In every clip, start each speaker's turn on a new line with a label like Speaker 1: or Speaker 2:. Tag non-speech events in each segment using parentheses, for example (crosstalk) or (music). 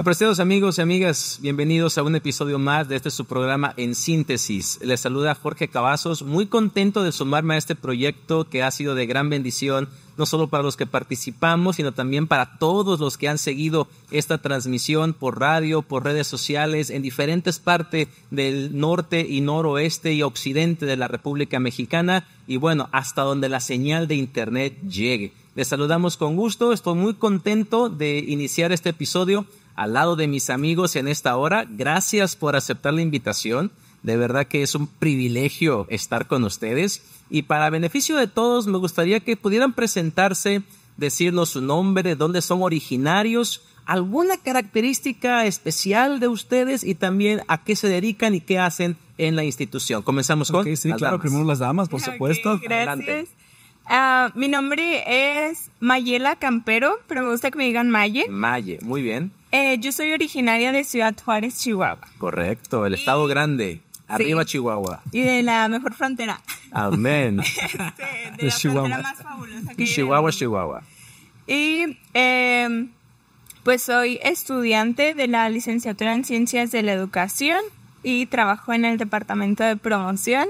Speaker 1: Apreciados amigos y amigas, bienvenidos a un episodio más de este su programa En Síntesis. Les saluda Jorge Cavazos, muy contento de sumarme a este proyecto que ha sido de gran bendición, no solo para los que participamos, sino también para todos los que han seguido esta transmisión por radio, por redes sociales, en diferentes partes del norte y noroeste y occidente de la República Mexicana y bueno, hasta donde la señal de Internet llegue. Les saludamos con gusto, estoy muy contento de iniciar este episodio al lado de mis amigos en esta hora. Gracias por aceptar la invitación. De verdad que es un privilegio estar con ustedes. Y para beneficio de todos, me gustaría que pudieran presentarse, decirnos su nombre, dónde son originarios, alguna característica especial de ustedes y también a qué se dedican y qué hacen en la institución. Comenzamos con.
Speaker 2: sí, claro, primero las damas, por supuesto.
Speaker 3: Ah, mi nombre es Mayela Campero, pero me gusta que me digan Maye. Maye, muy bien. Eh, yo soy originaria de Ciudad Juárez, Chihuahua.
Speaker 1: Correcto, el estado grande. Arriba Chihuahua.
Speaker 3: Y de la mejor frontera.
Speaker 1: Amén. (laughs) Este, de la Chihuahua. más fabulosa Chihuahua, Chihuahua.
Speaker 3: Y em, pues soy estudiante de la licenciatura en Ciencias de la Educación y trabajo en el Departamento de Promoción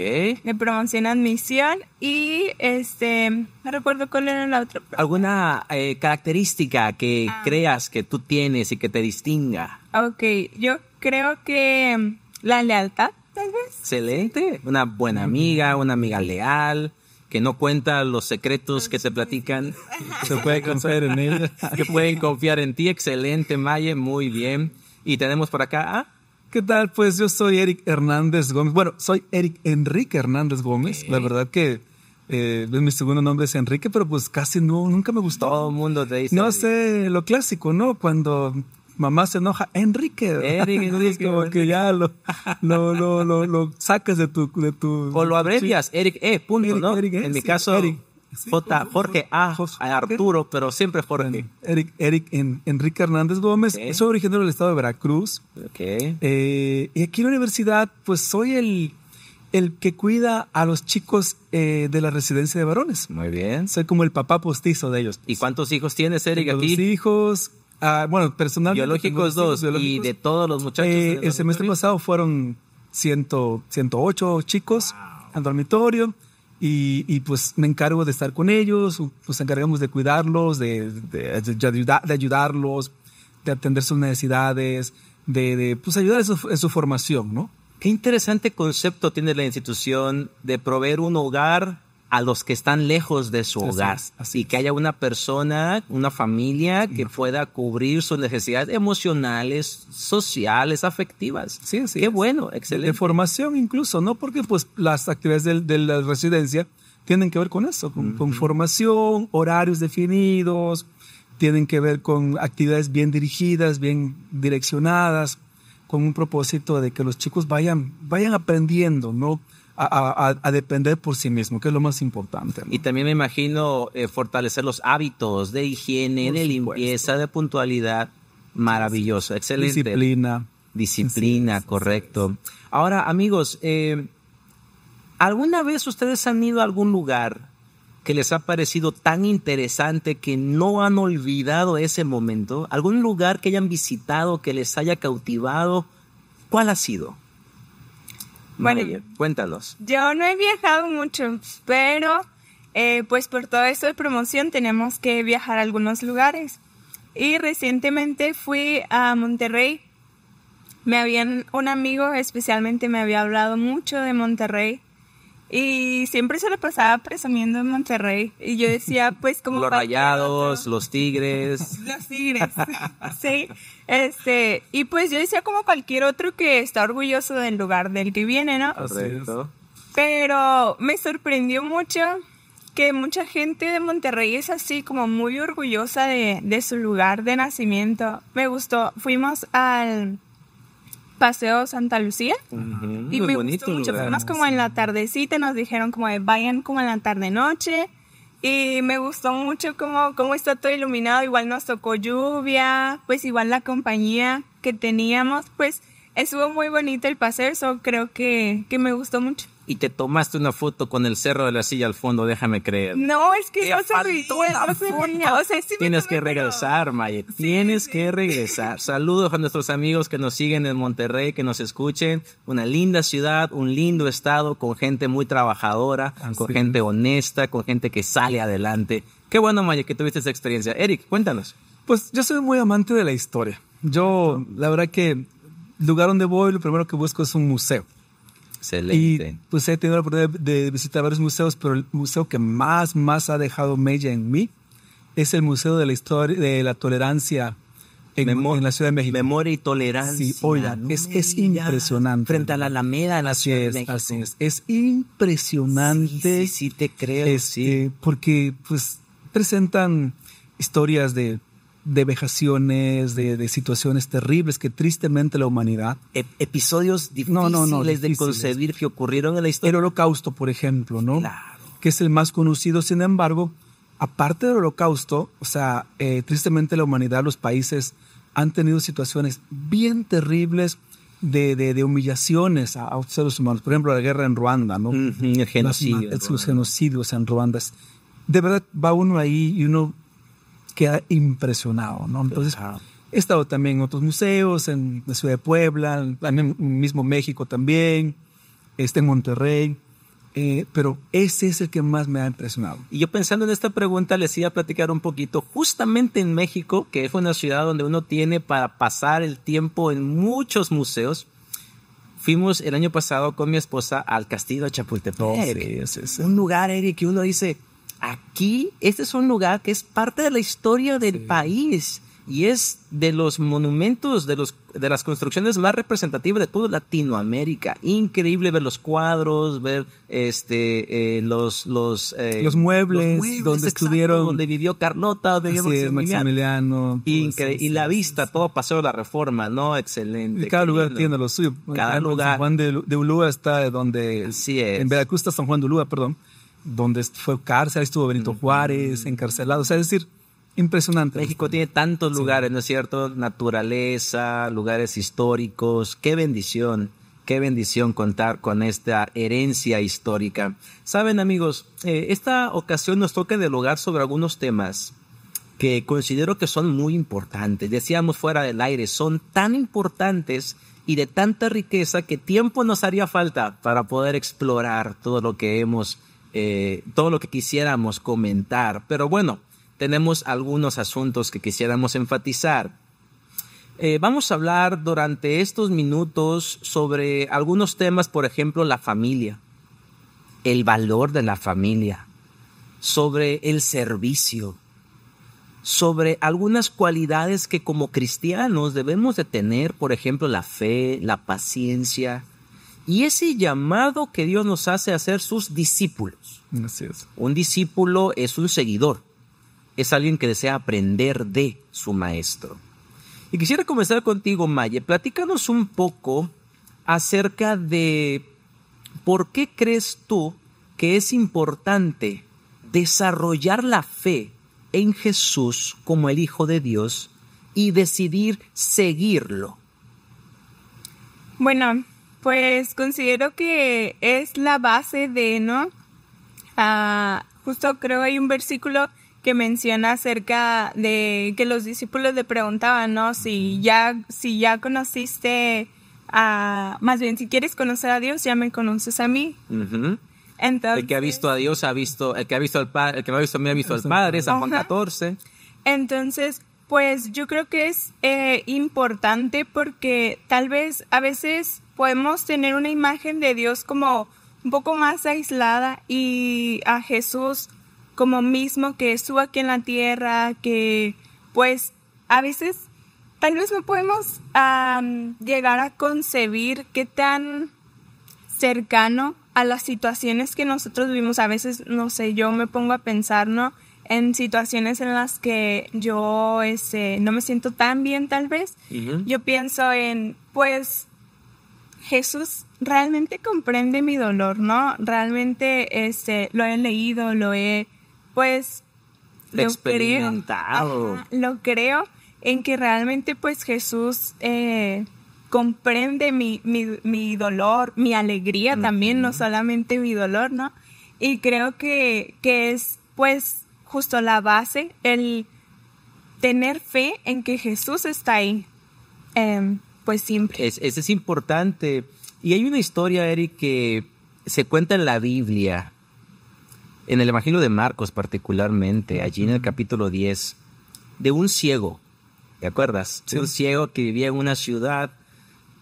Speaker 3: me en admisión y este, no recuerdo cuál era la otra.
Speaker 1: ¿Alguna eh, característica que ah. creas que tú tienes y que te distinga?
Speaker 3: Ok, yo creo que mm, la lealtad, tal
Speaker 1: vez. Excelente, una buena amiga, una amiga leal que no cuenta los secretos que se platican. (laughs) Se puede confiar en ella. Que (laughs) pueden confiar en ti. Excelente, Maye, muy bien. Y tenemos por acá a...
Speaker 2: ¿Qué tal? Pues yo soy Eric Hernández Gómez. Bueno, soy Eric Enrique Hernández Gómez. La verdad que eh, mi segundo nombre es Enrique, pero pues casi nunca me gustó. Todo el mundo te dice. No sé, lo clásico, ¿no? Cuando mamá se enoja, Enrique. Eric, (laughs) Enrique. como que ya lo, sacas de tu, O lo
Speaker 1: abrevias, Eric E, punto, ¿no? E, en mi caso... Eric. Jorge A. Arturo, pero siempre Jorge.
Speaker 2: Eric, Eric Enrique Hernández Gómez. Es Soy originario del estado de Veracruz. Okay. Eh, y aquí en la universidad, pues soy el, el que cuida a los chicos eh, de la residencia de varones. Muy bien. Soy como el papá postizo de ellos. ¿Y cuántos hijos tienes, Eric, aquí? Dos hijos. Ah, bueno, personalmente. Biológicos dos. Y de todos los muchachos. Eh, el semestre pasado fueron ciento 108 chicos al dormitorio. Y, pues me encargo de estar con ellos, nos encargamos de cuidarlos, de, ayudarlos, de atender sus necesidades, de, pues ayudar en su, en su formación, ¿no? Qué interesante concepto tiene la
Speaker 1: institución de proveer un hogar a los que están lejos de su hogar así que haya una persona, una familia que pueda cubrir sus necesidades emocionales, sociales, afectivas. Sí, sí. Qué es.
Speaker 2: bueno, excelente. De formación incluso, ¿no? Porque pues las actividades de, la residencia tienen que ver con eso, con, formación, horarios definidos, tienen que ver con actividades bien dirigidas, bien direccionadas, con un propósito de que los chicos vayan, vayan aprendiendo, ¿no? a, depender por sí mismo, que es lo más importante.
Speaker 1: Y también me imagino eh, fortalecer los hábitos de higiene, de limpieza, de puntualidad. Maravilloso, excelente. Disciplina. Disciplina, correcto. Ahora, amigos, eh, ¿alguna vez ustedes han ido a algún lugar que les ha parecido tan interesante que no han olvidado ese momento? ¿Algún lugar que hayan visitado que les haya cautivado? ¿Cuál ha sido? Bueno,
Speaker 3: Yo no he viajado mucho, pero eh, pues por todo esto de promoción tenemos que viajar a algunos lugares. Y recientemente fui a Monterrey. Me habían, un amigo especialmente me había hablado mucho de Monterrey y siempre se lo pasaba presumiendo en Monterrey. Y yo decía, pues como... Los
Speaker 1: rayados, los tigres. (laughs)
Speaker 3: Los tigres, (laughs) sí. Este, y pues yo decía como cualquier otro que está orgulloso del lugar del que viene, ¿no? Pero me sorprendió mucho que mucha gente de Monterrey es así como muy orgullosa de, de su lugar de nacimiento. Me gustó. Fuimos al Paseo Santa Lucía. y muy me bonito gustó mucho. más como en la tardecita nos dijeron como vayan como en la tarde-noche. Y me gustó mucho cómo, como está todo iluminado. Igual nos tocó lluvia, pues igual la compañía que teníamos, pues estuvo muy bonito el paseo. eso creo que, que me gustó mucho y
Speaker 1: te tomaste una foto con el cerro de la silla al fondo, déjame creer.
Speaker 3: No, es que yo sabía. No
Speaker 1: Tienes que regresar, Maye. Tienes que regresar. Saludos a nuestros amigos que nos siguen en Monterrey, que nos escuchen. Una linda ciudad, un lindo estado, con gente muy trabajadora, con gente honesta, con gente que sale adelante. Qué bueno, Maye,
Speaker 2: que tuviste esa experiencia. Eric, cuéntanos. Pues yo soy muy amante de la historia. Yo, la verdad que lugar donde voy, lo primero que busco es un museo. Y pues he tenido la oportunidad de visitar varios museos, pero el museo que más, más ha dejado mella en mí es el Museo de la Historia de la Tolerancia en, la Ciudad de México. Memoria y tolerancia. Sí, oiga, es, impresionante. Frente a la Alameda en la Ciudad es, de México. es, impresionante. Sí, sí, te creo, este, sí. Porque pues presentan historias de de vejaciones, de, situaciones terribles que tristemente la humanidad. E-, episodios difíciles, no, no, de concebir que ocurrieron en la historia. El holocausto, por ejemplo, ¿no? Que es el más conocido, sin embargo, aparte del holocausto, o sea, eh, tristemente la humanidad, los países han tenido situaciones bien terribles de, humillaciones a, seres humanos. Por ejemplo, la guerra en Ruanda, ¿no? genocidio. los genocidios en Ruanda. De verdad, va uno ahí y uno queda impresionado, ¿no? Entonces, he estado también en otros museos, en la ciudad de Puebla, en el mismo México también, este en Monterrey. Eh, pero ese es el que más me ha impresionado.
Speaker 1: Y yo pensando en esta pregunta, les iba a platicar un poquito, justamente en México, que es una ciudad donde uno tiene para pasar el tiempo en muchos museos, fuimos el año pasado con mi esposa al Castillo de
Speaker 2: Chapultepec. Oh,
Speaker 1: un lugar, Eric, que uno dice, aquí, este es un lugar que es parte de la historia del país y es de los monumentos, de, los, de las construcciones más representativas de toda Latinoamérica. Increíble ver los cuadros, ver este, eh, los, eh, los, los,
Speaker 2: muebles, donde estuvieron. Donde vivió
Speaker 1: Carlota, donde vivió Maximiliano. y la vista, todo pasó de la reforma, ¿no? Excelente. Y cada lugar tiene
Speaker 2: lo suyo. Cada lugar. San Juan de, de Ulúa está donde. sí es. En Veracruz está San Juan de Ulúa, perdón donde fue cárcel, estuvo Benito Juárez, encarcelado, o sea, es decir, impresionante. México tiene tantos
Speaker 1: lugares, ¿no es cierto? Naturaleza, lugares históricos, qué bendición, qué bendición contar con esta herencia histórica. Saben amigos, eh, esta ocasión nos toca dialogar sobre algunos temas que considero que son muy importantes. Decíamos fuera del aire, son tan importantes y de tanta riqueza que tiempo nos haría falta para poder explorar todo lo que hemos eh, todo lo que quisiéramos comentar, pero bueno, tenemos algunos asuntos que quisiéramos enfatizar. Eh, vamos a hablar durante estos minutos sobre algunos temas, por ejemplo, la familia, el valor de la familia, sobre el servicio, sobre algunas cualidades que como cristianos debemos de tener, por ejemplo, la fe, la paciencia, y ese llamado que Dios nos hace a ser sus discípulos. Así es. Un discípulo es un seguidor, es alguien que desea aprender de su maestro. Y quisiera comenzar contigo, Maye. Platícanos un poco acerca de por qué crees tú que es importante desarrollar la fe en Jesús como el Hijo de Dios y decidir seguirlo.
Speaker 3: Bueno, pues considero que es la base de, ¿no? Ah, justo creo hay un versículo que menciona acerca de que los discípulos le preguntaban, ¿no? Si ya, si ya conociste a, más bien, si quieres conocer a Dios, ya me conoces a mí. Entonces, el que
Speaker 1: ha visto a Dios ha visto, el que ha visto al Padre, el que me ha visto a mí ha visto al Padre, San Juan 14.
Speaker 3: Entonces, pues yo creo que es eh, importante porque tal vez a veces podemos tener una imagen de Dios como un poco más aislada y a Jesús como mismo que estuvo aquí en la tierra, que pues a veces tal vez no podemos llegar a concebir qué tan cercano a las situaciones que nosotros vivimos. A veces, no sé, yo me pongo a pensar, ¿no? En situaciones en las que yo ese, no me siento tan bien tal vez. Yo pienso en, pues, Jesús realmente comprende mi dolor, ¿no? Realmente este, lo he leído, lo he, pues, lo experimentado. lo creo en que realmente, pues, Jesús eh, comprende mi, dolor, mi alegría también, no solamente mi dolor, ¿no? Y creo que, es, pues, justo la base, el tener fe en que Jesús está ahí. Em, pues,
Speaker 1: es, es importante. Y hay una historia, Eric, que se cuenta en la Biblia, en el Evangelio de Marcos particularmente, allí en el capítulo 10, de un ciego, ¿te acuerdas? Un ciego que vivía en una ciudad,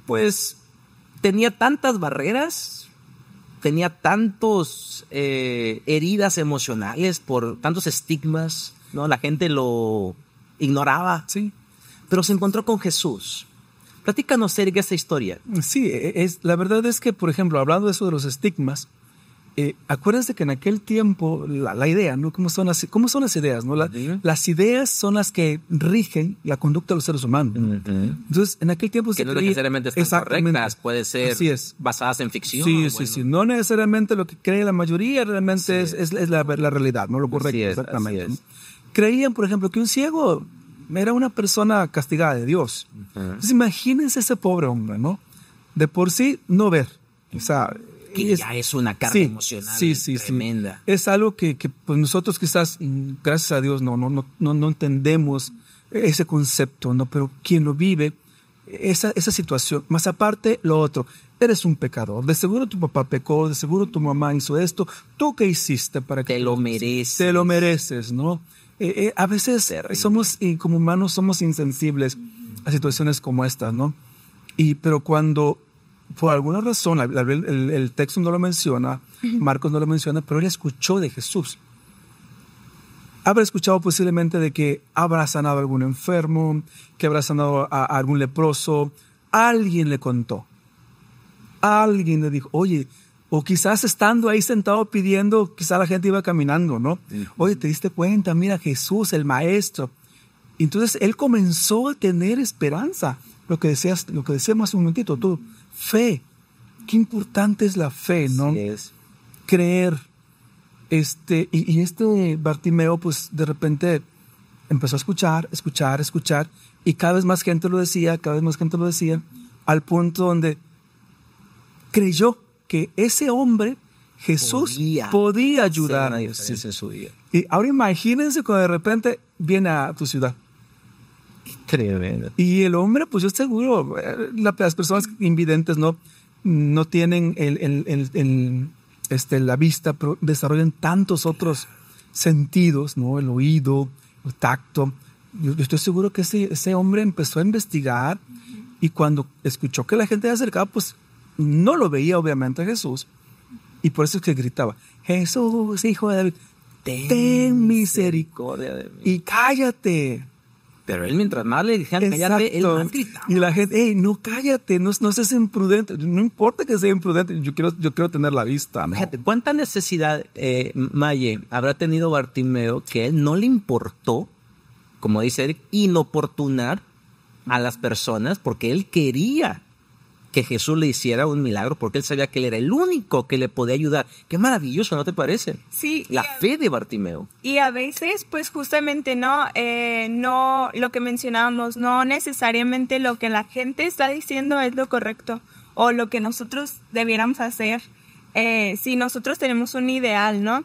Speaker 1: pues tenía tantas barreras, tenía tantos eh, heridas emocionales por tantos estigmas, ¿no? La gente lo ignoraba. Sí. Pero se encontró con Jesús.
Speaker 2: Platícanos, sería esa historia. Sí, e, es, la verdad es que, por ejemplo, hablando de eso de los estigmas, eh, acuérdense que en aquel tiempo la, idea, ¿no? ¿Cómo son las, cómo son las ideas? ¿no? Las ideas son las que rigen la conducta de los seres humanos. Entonces, en aquel tiempo...
Speaker 1: Que no necesariamente están correctas, puede ser es. basadas en ficción. Sí,
Speaker 2: sí, sí. No necesariamente lo que cree la mayoría realmente es, es, la, realidad, no lo correcto. exactamente. Creían, por ejemplo, que un ciego era una persona castigada de Dios. imagínense ese pobre hombre, ¿no? De por sí no ver. O sea, que es, ya es una carga emocional sí, tremenda. Es algo que, que pues nosotros quizás, mm, gracias a Dios, no, no, no, no entendemos ese concepto, ¿no? Pero quien lo vive, esa, esa situación, más aparte lo otro, eres un pecador, de seguro tu papá pecó, de seguro tu mamá hizo esto, ¿tú qué hiciste para que... Te lo mereces. Te lo mereces, ¿no? Eh, eh, a veces somos, como humanos, somos insensibles a situaciones como estas, ¿no? Y, pero cuando por alguna razón, el, texto no lo menciona, Marcos no lo menciona, pero él escuchó de Jesús. Habrá escuchado posiblemente de que habrá sanado a algún enfermo, que habrá sanado a algún leproso. Alguien le contó. Alguien le dijo, oye, o quizás estando ahí sentado pidiendo, quizás la gente iba caminando, ¿no? Oye, te diste cuenta, mira Jesús, el Maestro. Entonces él comenzó a tener esperanza. Lo que decías, lo que decíamos hace un momentito, tú, fe. Qué importante es la fe, ¿no? Creer. Este, y, y este Bartimeo, pues de repente empezó a escuchar, escuchar, escuchar, y cada vez más gente lo decía, cada vez más gente lo decía, al punto donde creyó que ese hombre, Jesús, podía, ayudar a ellos en su día. Y ahora imagínense cuando de repente viene a tu ciudad. Tremendo. Y el hombre, pues yo seguro, eh, las personas invidentes no, no tienen el, el, este, la vista, pero desarrollan tantos otros sentidos, ¿no? El oído, el tacto. Yo, estoy seguro que ese, ese, hombre empezó a investigar y cuando escuchó que la gente de acercaba, pues no lo veía obviamente Jesús y por eso es que gritaba, Jesús, hijo de David, ten, misericordia de mí. Y cállate. Pero él mientras más le dijeron cállate, él más gritaba. Y la gente, no cállate, no, no seas imprudente. No importa que sea imprudente, yo quiero, yo quiero tener la vista. Fíjate,
Speaker 1: ¿cuánta necesidad, eh, Maye, habrá tenido Bartimeo que él no le importó, como dice Eric, inoportunar a las personas porque él quería que Jesús le hiciera un milagro porque él sabía que él era el único que le podía ayudar. Qué maravilloso, ¿no te parece? Sí. La fe de Bartimeo.
Speaker 3: Y a veces, pues justamente, ¿no? Eh, no, lo que mencionábamos, no necesariamente lo que la gente está diciendo es lo correcto o lo que nosotros debiéramos hacer. Eh, si nosotros tenemos un ideal, ¿no?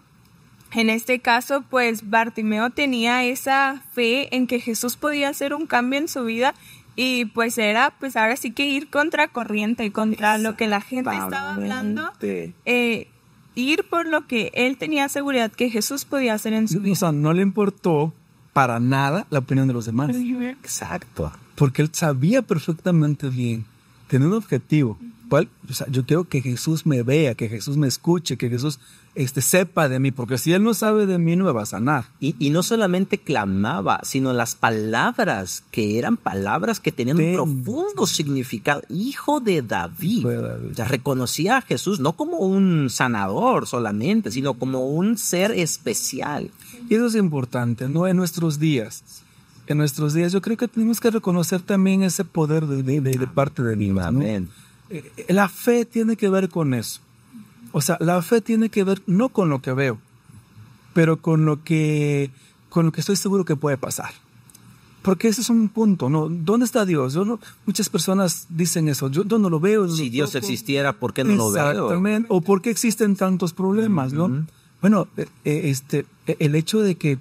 Speaker 3: En este caso, pues Bartimeo tenía esa fe en que Jesús podía hacer un cambio en su vida y pues era, pues ahora sí que ir contra corriente, contra lo que la gente estaba hablando. Eh, ir por lo que él tenía seguridad que Jesús podía hacer en su
Speaker 2: vida. no le importó para nada la opinión de los demás. Exacto. Porque él sabía perfectamente bien, tener un objetivo, yo quiero que Jesús me vea, que Jesús me escuche, que Jesús este, sepa de mí, porque si Él no sabe de mí, no me va a sanar. Y, no solamente
Speaker 1: clamaba, sino las palabras, que eran palabras que tenían un profundo significado. Hijo de David. ya reconocía a Jesús no como un sanador
Speaker 2: solamente, sino como un ser especial. Y eso es importante, ¿no? En nuestros días en nuestros días, yo creo que tenemos que reconocer también ese poder de, parte de Dios. Amén la fe tiene que ver con eso. O sea, la fe tiene que ver no con lo que veo, pero con lo que, con lo que estoy seguro que puede pasar. Porque ese es un punto, ¿no? ¿Dónde está Dios? no, muchas personas dicen eso, yo, no lo veo. si
Speaker 1: Dios existiera, ¿por qué no lo veo? Exactamente,
Speaker 2: o ¿por qué existen tantos problemas, no? Bueno, eh, eh, este, eh, el hecho de que,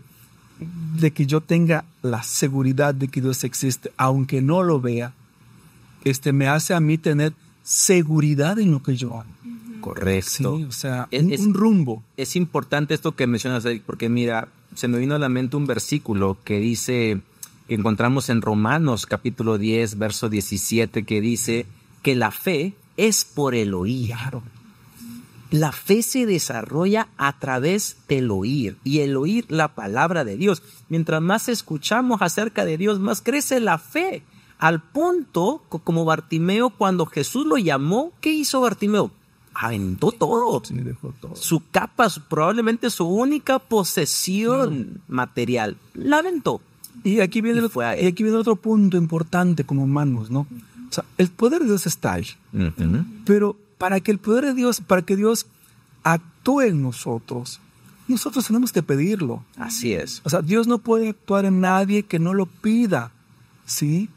Speaker 2: de que yo tenga la seguridad de que Dios existe, aunque no lo vea, este, me hace a mí tener seguridad en lo que yo hago.
Speaker 1: Correcto. o
Speaker 2: sea, es,
Speaker 1: un, rumbo. Es importante esto que mencionas, porque mira, se me vino a la mente un versículo que dice, que encontramos en Romanos capítulo 10, verso 17, que dice que la fe es por el oír. La fe se desarrolla a través del oír y el oír la palabra de Dios. Mientras más escuchamos acerca de Dios, más crece la fe. Al punto, como Bartimeo, cuando Jesús lo llamó, ¿qué hizo Bartimeo? Aventó todo. Su capa, probablemente su única posesión material, la
Speaker 2: aventó. Y aquí, viene otro punto importante como humanos, ¿no? O sea, el poder de Dios está ahí. Pero para que el poder de Dios, para que Dios actúe en nosotros, nosotros tenemos que pedirlo. Así es. O sea, Dios no puede actuar en nadie que no lo pida. ¿Sí?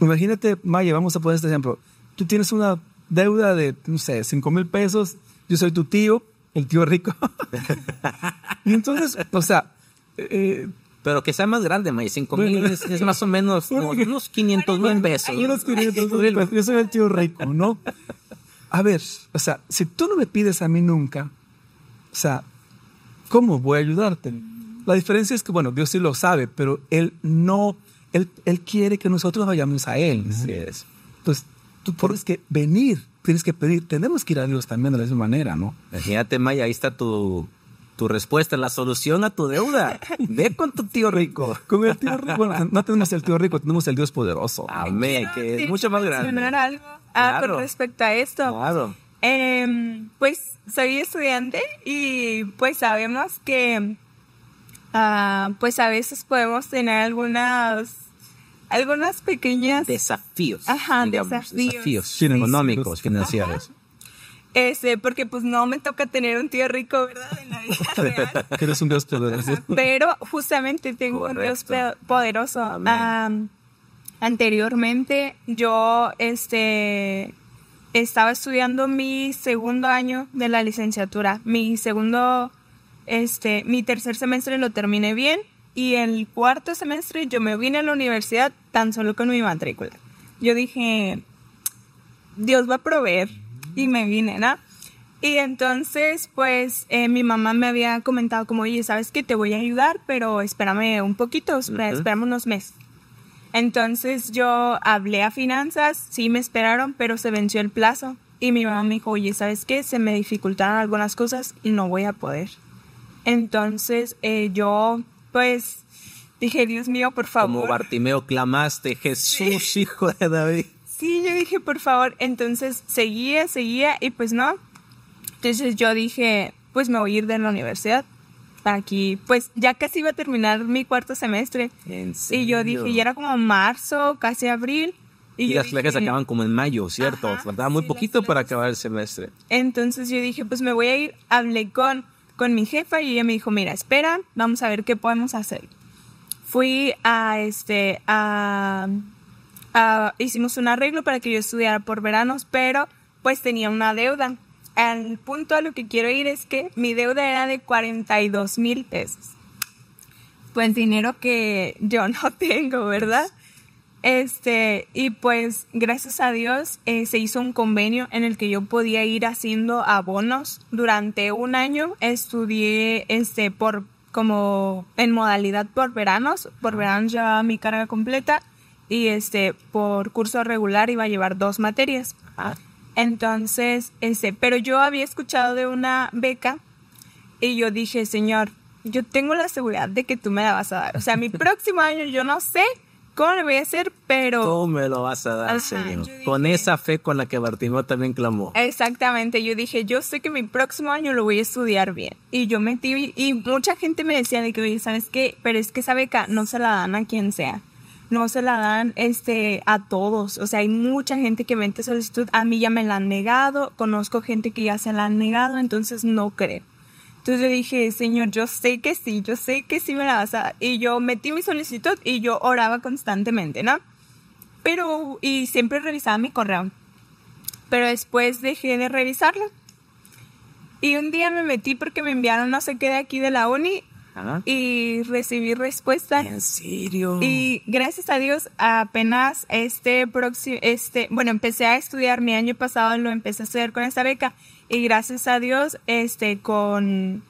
Speaker 2: Imagínate, Maya, vamos a poner este ejemplo. Tú tienes una deuda de, no sé, 5 mil pesos, yo soy tu tío, el tío rico. (laughs) y entonces, o sea... Eh, pero que sea más grande, Maya, 5 mil es, más o menos (laughs) unos
Speaker 1: 500 mil pesos. mil
Speaker 2: yo soy el tío rico, ¿no? A ver, o sea, si tú no me pides a mí nunca, o sea, ¿cómo voy a ayudarte? La diferencia es que, bueno, Dios sí lo sabe, pero Él no él, quiere que nosotros vayamos a Él. Entonces, tú tienes que venir, tienes que pedir, tenemos que ir a Dios también de la misma manera, ¿no?
Speaker 1: Imagínate, Maya, ahí está tu, respuesta, la solución a tu
Speaker 2: deuda. Ve con tu tío rico. Con el tío rico. no tenemos el tío rico, tenemos el Dios poderoso. Amén, que es mucho más grande.
Speaker 3: algo ah, con respecto a esto. Claro. Em, pues soy estudiante y pues sabemos que ah, pues a veces podemos tener algunas algunas pequeñas desafíos. Ajá, desafíos. desafíos
Speaker 1: económicos, financieros.
Speaker 3: Este, porque pues no me toca tener un tío rico, ¿verdad? En
Speaker 2: la vida (laughs) real.
Speaker 3: pero justamente tengo un Dios poderoso. anteriormente yo este, estaba estudiando mi segundo año de la licenciatura. Mi segundo, este, mi tercer semestre lo terminé bien y el cuarto semestre yo me vine a la universidad tan solo con mi matrícula. Yo dije, Dios va a proveer. Y me vine, ¿no? Y entonces, pues, eh, mi mamá me había comentado como, oye, ¿sabes que Te voy a ayudar, pero espérame un poquito, espérame unos meses. Entonces yo hablé a finanzas, sí me esperaron, pero se venció el plazo. Y mi mamá me dijo, oye, ¿sabes qué? Se me dificultaron algunas cosas y no voy a poder. Entonces eh, yo pues dije, Dios mío, por
Speaker 1: favor. Como Bartimeo clamaste, Jesús, hijo de David.
Speaker 3: Sí, yo dije, por favor. Entonces seguía, seguía y pues no. Entonces yo dije, pues me voy a ir de la universidad. Aquí, pues ya casi iba a terminar mi cuarto semestre. Y yo dije, y era como marzo, casi abril.
Speaker 1: Y, las dije, acaban como en mayo, ¿cierto? Faltaba muy poquito para acabar el semestre.
Speaker 3: Entonces yo dije, pues me voy a ir. a con con mi jefa y ella me dijo, mira, espera, vamos a ver qué podemos hacer. Fui a este, a, hicimos un arreglo para que yo estudiara por veranos, pero pues tenía una deuda. El punto a lo que quiero ir es que mi deuda era de 42 mil pesos. Pues dinero que yo (laughs) no tengo, ¿verdad? Este, y pues gracias a Dios eh, se hizo un convenio en el que yo podía ir haciendo abonos. Durante un año estudié este, por, como en modalidad por veranos. Por verano ya mi carga completa y este, por curso regular iba a llevar dos materias. Ah. Entonces, este, pero yo había escuchado de una beca y yo dije, señor, yo tengo la seguridad de que tú me la vas a dar. O sea, mi (laughs) próximo año yo no sé cómo voy a hacer, pero... Tú
Speaker 1: me lo vas a dar, Señor. con esa fe con la que Bartimeo también clamó.
Speaker 3: Exactamente, yo dije, yo sé que mi próximo año lo voy a estudiar bien. Y yo metí, y mucha gente me decía de que, oye, ¿sabes qué? Pero es que esa beca no se la dan a quien sea no se la dan este a todos. O sea, hay mucha gente que vende solicitud. A mí ya me la han negado. Conozco gente que ya se la han negado. Entonces no creo. Entonces le dije, Señor, yo sé que sí, yo sé que sí me la vas a... Y yo metí mi solicitud y yo oraba constantemente, ¿no? Pero, y siempre revisaba mi correo. Pero después dejé de revisarlo. Y un día me metí porque me enviaron no sé qué de aquí de la uni y recibí respuesta. ¿En serio? Y gracias a Dios apenas este próximo, este, bueno, empecé a estudiar mi año pasado, lo empecé a estudiar con esta beca y gracias a Dios, este, con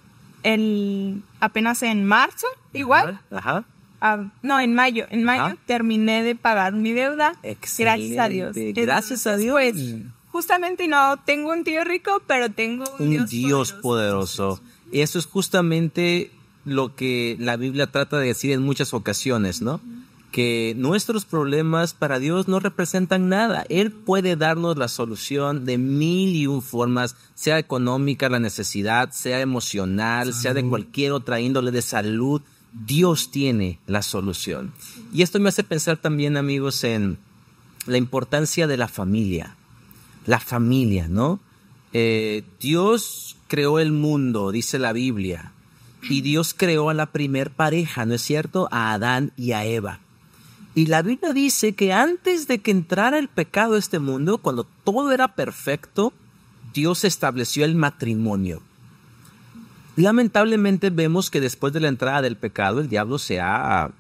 Speaker 3: el, apenas en marzo, igual. Ajá. Ah, no, en mayo, en mayo terminé de pagar mi deuda. Gracias a Dios. Gracias a Dios. Pues, mm. justamente no tengo un tío rico, pero tengo
Speaker 1: un, Dios, poderoso. Y eso es justamente lo que la Biblia trata de decir en muchas ocasiones, ¿no? que nuestros problemas para Dios no representan nada. Él puede darnos la solución de mil y un formas, sea económica la necesidad, sea emocional, sea de cualquier otra índole de salud. Dios tiene la solución. Y esto me hace pensar también, amigos, en la importancia de la familia. La familia, ¿no? Eh, Dios creó el mundo, dice la Biblia. Y Dios creó a la primer pareja, ¿no es cierto? A Adán y a Eva. Y la Biblia dice que antes de que entrara el pecado a este mundo, cuando todo era perfecto, Dios estableció el matrimonio. Lamentablemente vemos que después de la entrada del pecado, el diablo se ha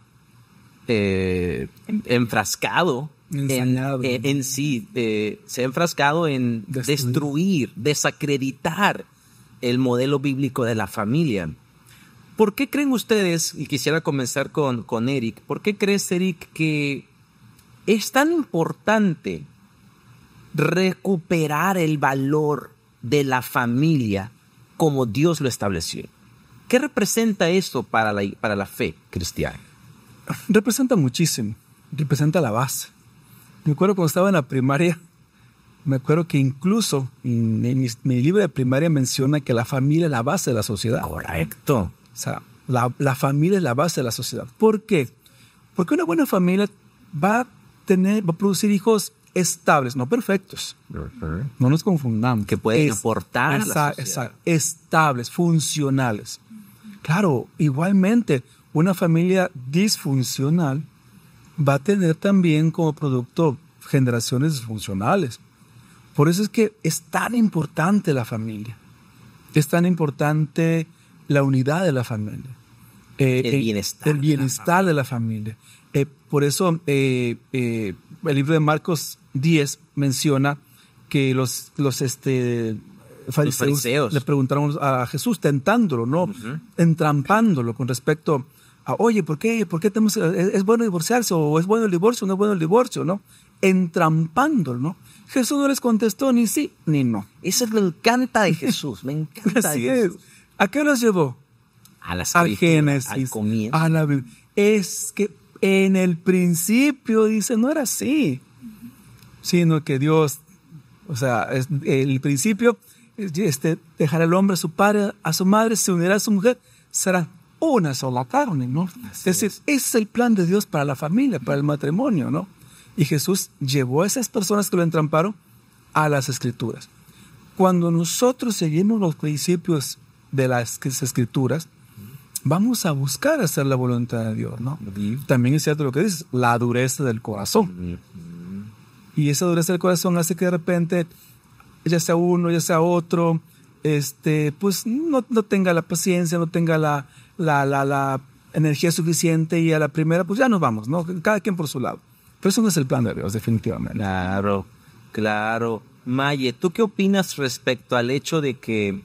Speaker 1: eh, enfrascado en, eh, sí, eh, se ha enfrascado en destruir, desacreditar el modelo bíblico de la familia. ¿Por qué creen ustedes, y quisiera comenzar con, con Eric, ¿por qué crees, Eric, que es tan importante recuperar el valor de la familia como Dios lo estableció? ¿Qué representa esto para la, para la fe cristiana?
Speaker 2: Representa muchísimo, representa la base. Me acuerdo cuando estaba en la primaria, me acuerdo que incluso en, mi, mi, libro de primaria menciona que la familia es la base de la sociedad. Correcto. O sea, la, familia es la base de la sociedad. ¿Por qué? Porque una buena familia va a, tener, va a producir hijos estables, no perfectos. No nos confundamos. Que pueden importar. a estables, funcionales. Claro, igualmente, una familia disfuncional va a tener también como producto generaciones disfuncionales. Por eso es que es tan importante la familia. Es tan importante la unidad de la familia. Eh, el eh, bienestar. El bienestar de la familia. Eh, por eso el libro de Marcos 10 menciona que los, los, este, fariseos, le preguntaron a Jesús, tentándolo, ¿no? Entrampándolo con respecto a, oye, ¿por qué? ¿Por qué tenemos, es, bueno divorciarse? ¿O es bueno el divorcio? o ¿No es bueno el divorcio? ¿No? Entrampándolo, ¿no? Jesús no les contestó ni sí ni no. Eso que encanta de Jesús, me encanta (laughs) Jesús. ¿A qué los llevó? A las al Génesis, a la Biblia. Es que en el principio dice, no era así, sino que Dios, o sea, el principio, este, dejará al hombre a su padre, a su madre, se unirá a su mujer, será una sola carne, ¿no? es decir, ese es el plan de Dios para la familia, para el matrimonio, ¿no? Y Jesús llevó a esas personas que lo entramparon a las escrituras. Cuando nosotros seguimos los principios de las escrituras, vamos a buscar hacer la voluntad de Dios, ¿no? También es cierto lo que dices, la dureza del corazón. Y esa dureza del corazón hace que de repente, ya sea uno, ya sea otro, este, pues no, no tenga la paciencia, no tenga la, la, la, energía suficiente y a la primera, pues ya nos vamos, ¿no? Cada quien por su lado. Pero eso no es el plan de Dios, definitivamente. Claro,
Speaker 1: claro. Maye, ¿tú qué opinas respecto al hecho de que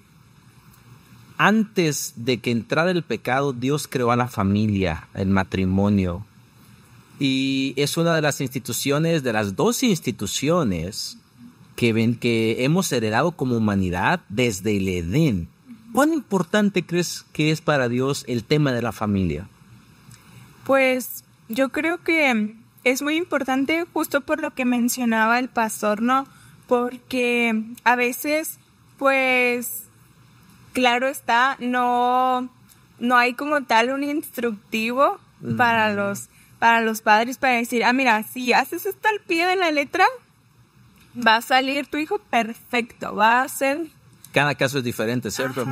Speaker 1: antes de que entrara el pecado, Dios creó a la familia, el matrimonio. Y es una de las instituciones, de las dos instituciones que, ven, que hemos heredado como humanidad desde el Edén. ¿Cuán importante crees que es para Dios el tema de la familia?
Speaker 3: Pues yo creo que es muy importante justo por lo que mencionaba el pastor, ¿no? Porque a veces, pues, claro está, no, no hay como tal un instructivo para los para los padres para decir, ah, mira, si haces esto al pie de la letra, va a salir tu hijo perfecto, va a ser...
Speaker 1: Cada caso es diferente, ¿cierto?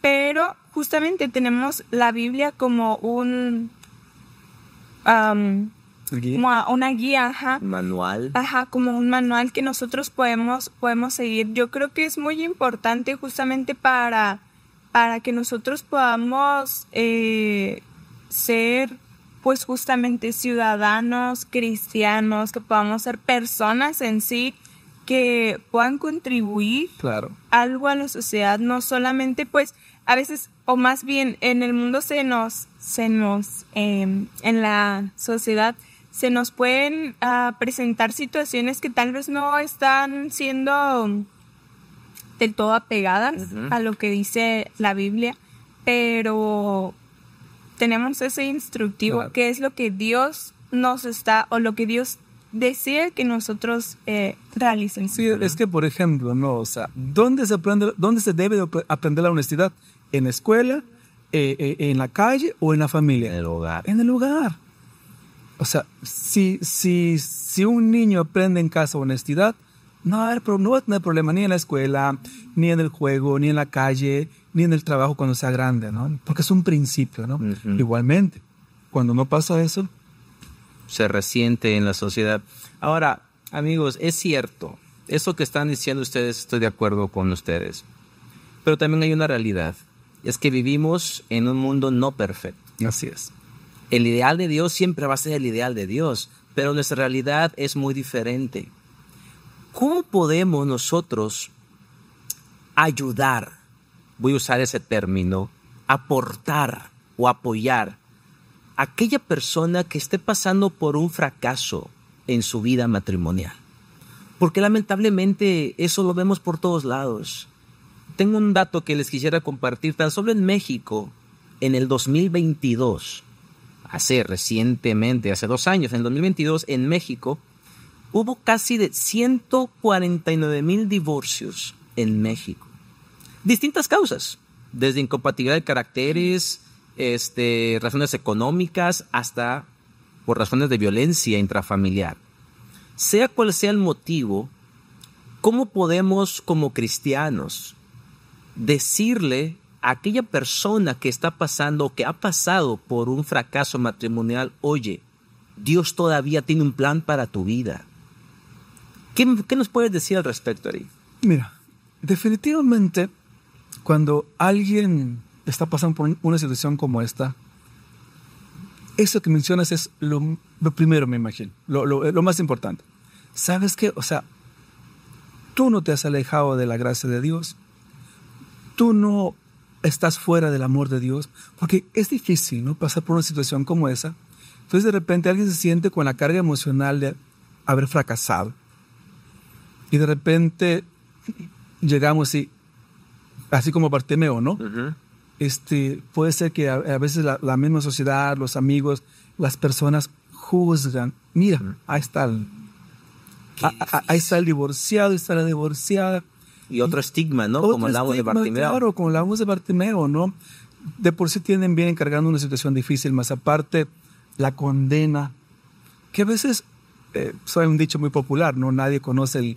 Speaker 3: Pero justamente tenemos la Biblia como un una guía, ajá.
Speaker 1: Manual.
Speaker 3: Ajá, como un manual que nosotros podemos, podemos seguir. Yo creo que es muy importante justamente para, para que nosotros podamos eh, ser pues justamente ciudadanos cristianos, que podamos ser personas en sí que puedan contribuir claro. algo a la sociedad, no solamente pues a veces o más bien en el mundo se nos se nos em, en la sociedad se nos pueden ah, presentar situaciones que tal vez no están siendo del todo apegadas a lo que dice la Biblia, pero tenemos ese instructivo que es lo que Dios nos está o lo que Dios decide que nosotros eh, realicemos.
Speaker 2: es que por ejemplo, no, ¿dónde se aprende, dónde se debe aprender la honestidad? ¿En la escuela? Eh, eh, ¿En la calle o en la familia? En el hogar. En el hogar. O sea, si, si, si un niño aprende en casa honestidad, no va, a tener problema ni en la escuela, ni en el juego, ni en la calle, ni en el trabajo cuando sea grande, ¿no? Porque es un principio, ¿no? Igualmente, cuando no pasa eso...
Speaker 1: Se resiente en la sociedad. Ahora, amigos, es cierto, eso que están diciendo ustedes, estoy de acuerdo con ustedes. Pero también hay una realidad, es que vivimos en un mundo no perfecto. Así es. El ideal de Dios siempre va a ser el ideal de Dios, pero nuestra realidad es muy diferente. ¿Cómo podemos nosotros ayudar? Voy a usar ese término, aportar o apoyar a aquella persona que esté pasando por un fracaso en su vida matrimonial. Porque lamentablemente eso lo vemos por todos lados. Tengo un dato que les quisiera compartir. Tan solo en México, en el 2022, hace recientemente, hace dos años, en 2022, en México, hubo casi de 149 mil divorcios en México. Distintas causas, desde incompatibilidad de caracteres, este, razones económicas, hasta por razones de violencia intrafamiliar. Sea cual sea el motivo, ¿cómo podemos como cristianos decirle aquella persona que está pasando o que ha pasado por un fracaso matrimonial, oye, Dios todavía tiene un plan para tu vida. ¿Qué, nos puedes decir al respecto, Ari?
Speaker 2: Mira, definitivamente cuando alguien está pasando por una situación como esta, eso que mencionas es lo, primero, me imagino, lo, lo, más importante. ¿Sabes qué? O sea, tú no te has alejado de la gracia de Dios, tú no estás fuera del amor de Dios, porque es difícil, ¿no? Pasar por una situación como esa. Entonces de repente alguien se siente con la carga emocional de haber fracasado. Y de repente llegamos y, así como Bartimeo, ¿no? este, puede ser que a, veces la, misma sociedad, los amigos, las personas juzgan. Mira, ahí está el divorciado, ahí está la divorciada, y otro estigma, ¿no? como el lago de Bartimeo. Claro, como el lago de Bartimeo, ¿no? De por sí tienen bien encargando una situación difícil, más aparte la condena, que a veces, eh, soy un dicho muy popular, ¿no? Nadie conoce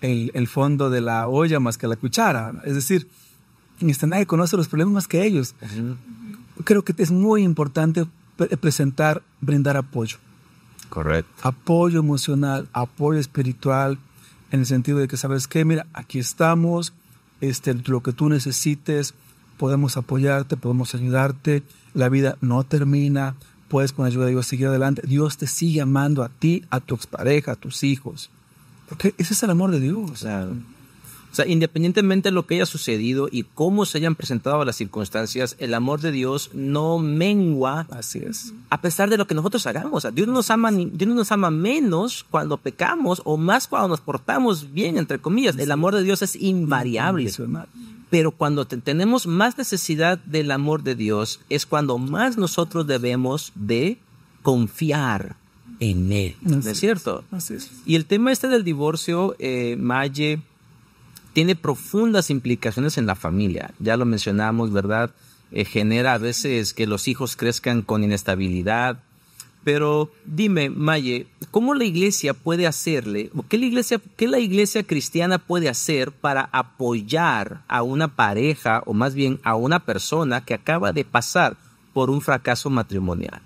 Speaker 2: el, el, fondo de la olla más que la cuchara. Es decir, este, nadie conoce los problemas más que ellos. Creo que es muy importante presentar, brindar apoyo. Correcto. Apoyo emocional, apoyo espiritual, en el sentido de que sabes que, mira, aquí estamos, este, lo que tú necesites, podemos apoyarte, podemos ayudarte, la vida no termina, puedes con la ayuda de Dios seguir adelante, Dios te sigue amando a ti, a tu expareja, a tus hijos. Porque ese es el amor de Dios. O sea, independientemente de lo que haya
Speaker 1: sucedido y cómo se hayan presentado las circunstancias, el amor de Dios no mengua. Así es. A pesar de lo que nosotros hagamos. O sea, Dios nos ama, Dios nos ama menos cuando pecamos o más cuando nos portamos bien, entre comillas. El amor de Dios es invariable. Pero cuando tenemos más necesidad del amor de Dios, es cuando más nosotros debemos de confiar en Él. ¿No es cierto? Así es. Y el tema este del divorcio, eh, Maye, tiene profundas implicaciones en la familia. Ya lo mencionamos, ¿verdad? Eh, genera a veces que los hijos crezcan con inestabilidad. Pero dime, Maye, ¿cómo la iglesia puede hacerle, o qué la iglesia, qué la iglesia cristiana puede hacer para apoyar a una pareja, o más bien a una persona que acaba de pasar por un fracaso matrimonial?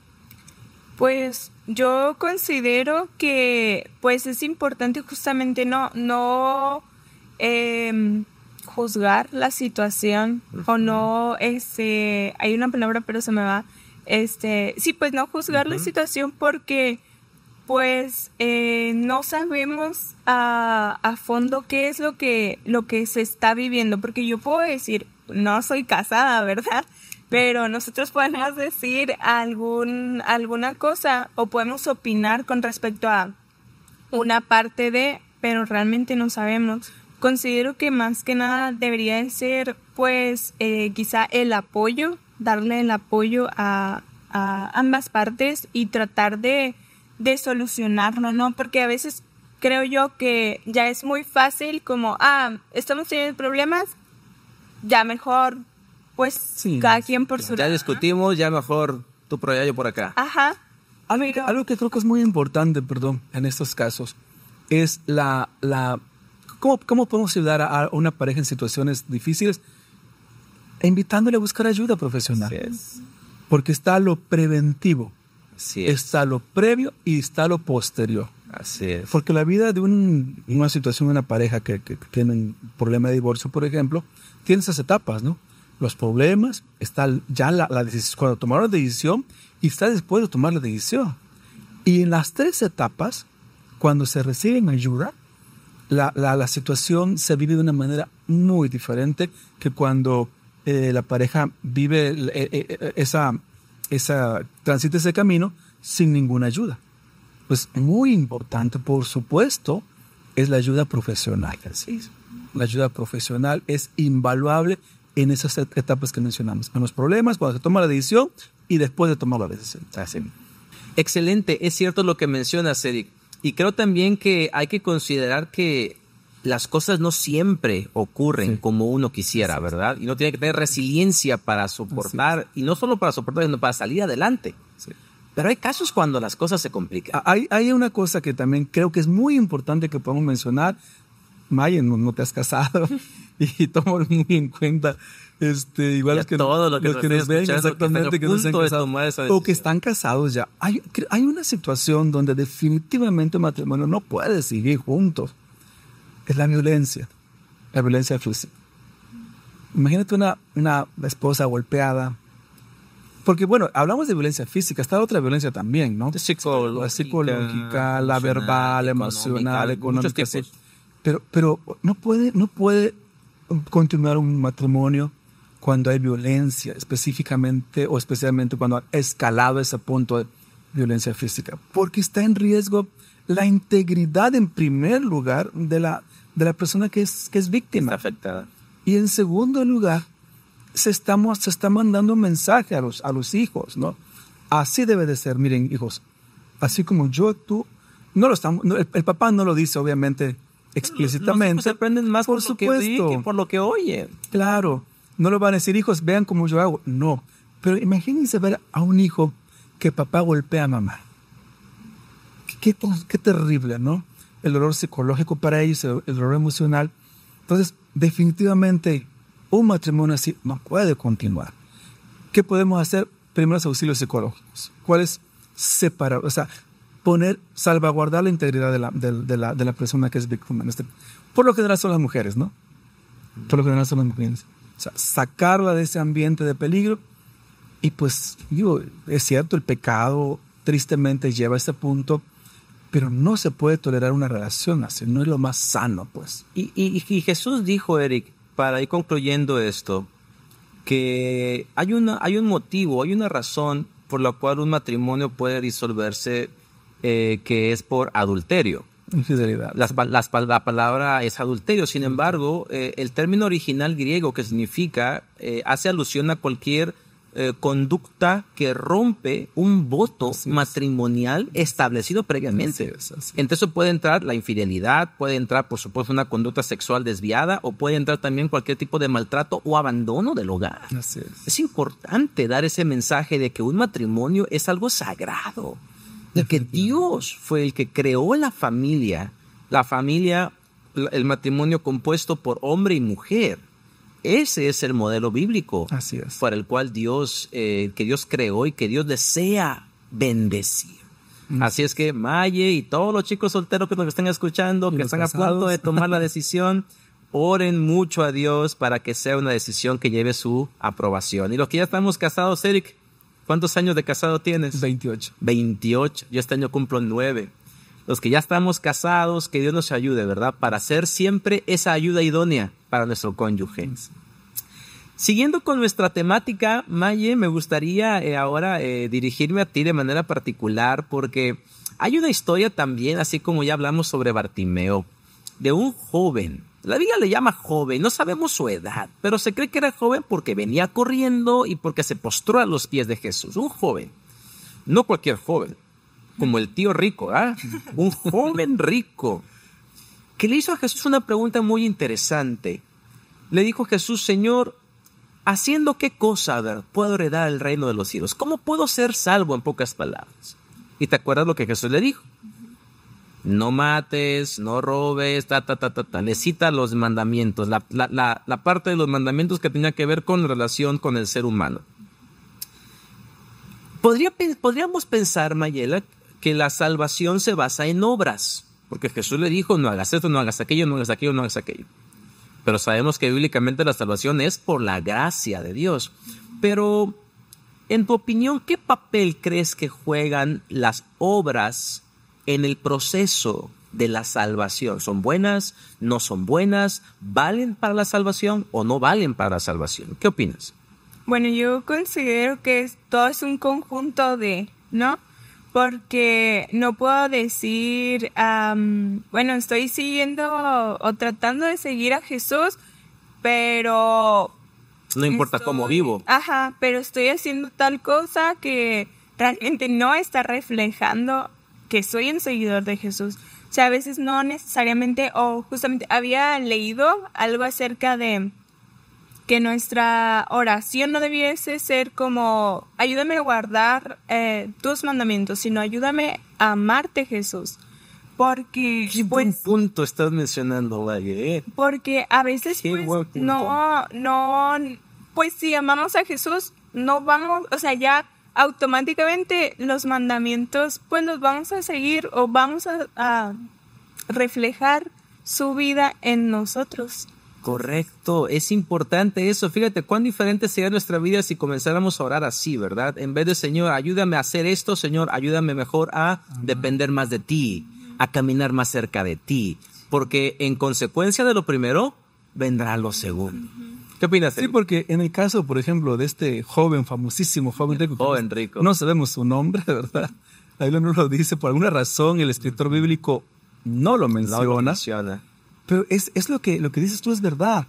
Speaker 3: Pues yo considero que pues es importante justamente no, no eh, juzgar la situación o no, este, hay una palabra pero se me va, este, sí, pues no juzgar la situación porque pues eh, no sabemos a, a, fondo qué es lo que, lo que se está viviendo, porque yo puedo decir, no soy casada, (laughs) ¿verdad? Pero nosotros podemos decir algún, alguna cosa o podemos opinar con respecto a una parte de, pero realmente no sabemos. Considero que más que nada debería ser pues eh, quizá el apoyo, darle el apoyo a, ambas partes y tratar de, solucionarlo, ¿no? Porque a veces creo yo que ya es muy fácil como, ah, estamos teniendo problemas, ya mejor, pues cada quien por su su Ya
Speaker 1: discutimos, ya mejor tú por allá, yo por acá.
Speaker 3: Ajá.
Speaker 2: Algo, que creo que es muy importante, perdón, en estos casos, es la, la ¿Cómo, cómo podemos ayudar a, una pareja en situaciones difíciles? Invitándole a buscar ayuda profesional. Porque está lo preventivo. Está lo previo y está lo posterior. Porque la vida de una situación de una pareja que, que, tiene un problema de divorcio, por ejemplo, tiene esas etapas, ¿no? Los problemas, está ya la, decisión, cuando tomaron la decisión y está después de tomar la decisión. Y en las tres etapas, cuando se reciben ayuda, la, situación se vive de una manera muy diferente que cuando eh, la pareja vive eh, eh, esa, esa, ese camino sin ninguna ayuda. Pues muy importante, por supuesto, es la ayuda profesional. ¿sí? La ayuda profesional es invaluable en esas etapas que mencionamos, en los problemas, cuando se toma la decisión y después de tomar la decisión.
Speaker 1: Excelente, es cierto lo que mencionas, Eric. Y creo también que hay que considerar que las cosas no siempre ocurren como uno quisiera, ¿verdad? Y uno tiene que tener resiliencia para soportar, y no solo para soportar, sino para salir adelante.
Speaker 2: Pero hay casos cuando las cosas se complican. Hay, hay, una cosa que también creo que es muy importante que podemos mencionar. Mayen, no, no te has casado (laughs) (laughs) y tomo muy en cuenta este, igual que, los que, exactamente, que o que están casados ya. Hay, hay una situación donde definitivamente un matrimonio no puede seguir juntos. Es la violencia, la violencia física. Imagínate una, una esposa golpeada, porque bueno, hablamos de violencia física, está otra violencia también, ¿no? Psicológica, la psicológica, la verbal, emocional, económica. Pero, pero no puede, no puede continuar un matrimonio cuando hay violencia, específicamente o especialmente cuando ha escalado ese punto de violencia física, porque está en riesgo la integridad en primer lugar de la, de la persona que es, que es víctima. afectada. Y en segundo lugar, se, estamos, se está mandando un mensaje a los, a los hijos, ¿no? Así debe de ser, miren hijos, así como yo, tú, no lo estamos, el, papá no lo dice obviamente explícitamente. Los aprenden más por, supuesto. que por lo que oye Claro, no lo van a decir, hijos, vean cómo yo hago. No. Pero imagínense ver a un hijo que papá golpea a mamá. Qué, qué, terrible, ¿no? El dolor psicológico para ellos, el, dolor emocional. Entonces, definitivamente, un matrimonio así no puede continuar. ¿Qué podemos hacer? Primeros auxilios psicológicos. ¿Cuál es? Separar, o sea, poner, salvaguardar la integridad de la, de la, persona que es víctima. Este, por lo general son las mujeres, ¿no? Por lo general son las mujeres. O sea, sacarla de ese ambiente de peligro. Y pues, digo, es cierto, el pecado tristemente lleva a ese punto, pero no se puede tolerar una relación así, no es lo más sano, pues.
Speaker 1: Y, y, Jesús dijo, Eric, para ir concluyendo esto, que hay, una, hay un motivo, hay una razón por la cual un matrimonio puede disolverse, eh, que es por adulterio
Speaker 2: la
Speaker 1: palabra es adulterio. Sin embargo, eh, el término original griego que significa eh, hace alusión a cualquier eh, conducta que rompe un voto matrimonial establecido previamente. Entre eso puede entrar la infidelidad, puede entrar, por supuesto, una conducta sexual desviada o puede entrar también cualquier tipo de maltrato o abandono del hogar. es importante dar ese mensaje de que un matrimonio es algo sagrado de que Dios fue el que creó la familia, la familia, el matrimonio compuesto por hombre y mujer. Ese es el modelo bíblico Así para el cual Dios, eh, que Dios creó y que Dios desea bendecir. Mm. Así es que Maye y todos los chicos solteros que nos están escuchando, que están a punto de tomar la (laughs) decisión, oren mucho a Dios para que sea una decisión que lleve su aprobación. Y los que ya estamos casados, Eric, ¿Cuántos años de casado tienes? 28. 28. Yo este año cumplo nueve. Los que ya estamos casados, que Dios nos ayude, ¿verdad? Para ser siempre esa ayuda idónea para nuestro cónyuge. Siguiendo con nuestra temática, Maye, me gustaría eh, ahora eh, dirigirme a ti de manera particular porque hay una historia también, así como ya hablamos sobre Bartimeo, de un joven la Biblia le llama joven, no sabemos su edad, pero se cree que era joven porque venía corriendo y porque se postró a los pies de Jesús. Un joven, no cualquier joven, como el tío rico, ¿ah? (laughs) Un joven rico, que le hizo a Jesús una pregunta muy interesante. Le dijo Jesús, Señor, ¿haciendo qué cosa puedo heredar el reino de los cielos? ¿Cómo puedo ser salvo en pocas palabras? ¿Y te acuerdas lo que Jesús le dijo? no mates, no robes, ta, ta, ta, ta, los mandamientos, la, parte de los mandamientos que tenía que ver con relación con el ser humano. Podría, podríamos pensar, Mayela, que la salvación se basa en obras, porque Jesús le dijo, no hagas esto, no hagas aquello, no hagas aquello, no hagas aquello. Pero sabemos que bíblicamente la salvación es por la gracia de Dios. Pero, en tu opinión, ¿qué papel crees que juegan las obras en el proceso de la salvación. ¿Son buenas? ¿No son buenas? ¿Valen para la salvación o no valen para la salvación? ¿Qué opinas?
Speaker 3: Bueno, yo considero que todo es un conjunto de, ¿no? Porque no puedo decir, bueno, estoy siguiendo o, tratando de seguir a Jesús, pero...
Speaker 1: No importa cómo vivo.
Speaker 3: Ajá, pero estoy haciendo tal cosa que realmente no está reflejando que soy un seguidor de Jesús. O sea, a veces no necesariamente, o justamente había leído algo acerca de que nuestra oración no debiese ser como, ayúdame a guardar eh, tus mandamientos, sino ayúdame a amarte Jesús. Porque... Qué buen pues
Speaker 1: punto estás mencionando, Valle. ¿eh?
Speaker 3: Porque a veces pues, no, no, pues si amamos a Jesús, no vamos, o sea, ya automáticamente los mandamientos pues los vamos a seguir o vamos a, reflejar su vida en nosotros.
Speaker 1: Correcto, es importante eso. Fíjate cuán diferente sería nuestra vida si comenzáramos a orar así, ¿verdad? En vez de Señor, ayúdame a hacer esto, Señor, ayúdame mejor a depender más de ti, a caminar más cerca de
Speaker 2: ti, porque en consecuencia de lo primero vendrá lo segundo. ¿Qué opinas? Sí, porque en el caso, por ejemplo, de este joven, famosísimo joven rico. Joven rico. No sabemos su nombre, (laughs) ¿verdad? La Biblia no lo dice. Por alguna razón, el escritor bíblico no lo menciona. No Pero es, es, lo, que, lo que dices tú es verdad.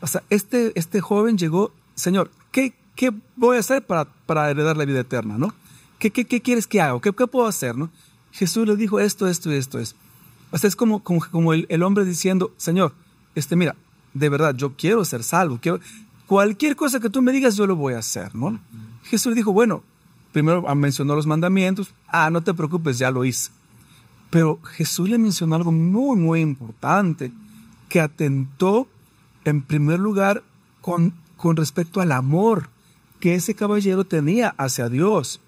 Speaker 2: O sea, este, este joven llegó, Señor, ¿qué, qué voy a hacer para, para heredar la vida eterna, no? ¿Qué, qué, qué quieres que haga? ¿Qué, ¿Qué, puedo hacer, no? Jesús le dijo esto, esto, esto, esto. O sea, es como, como, como el, el hombre diciendo, Señor, este, mira, de verdad, yo quiero ser salvo, cualquier cosa que tú me digas, yo lo voy a hacer, ¿no? Jesús dijo, bueno, primero ah, mencionó los mandamientos, ah, no te preocupes, ya lo hice. Pero Jesús le mencionó algo muy, muy importante, que atentó en primer lugar con, con respecto al amor que ese caballero tenía hacia Dios.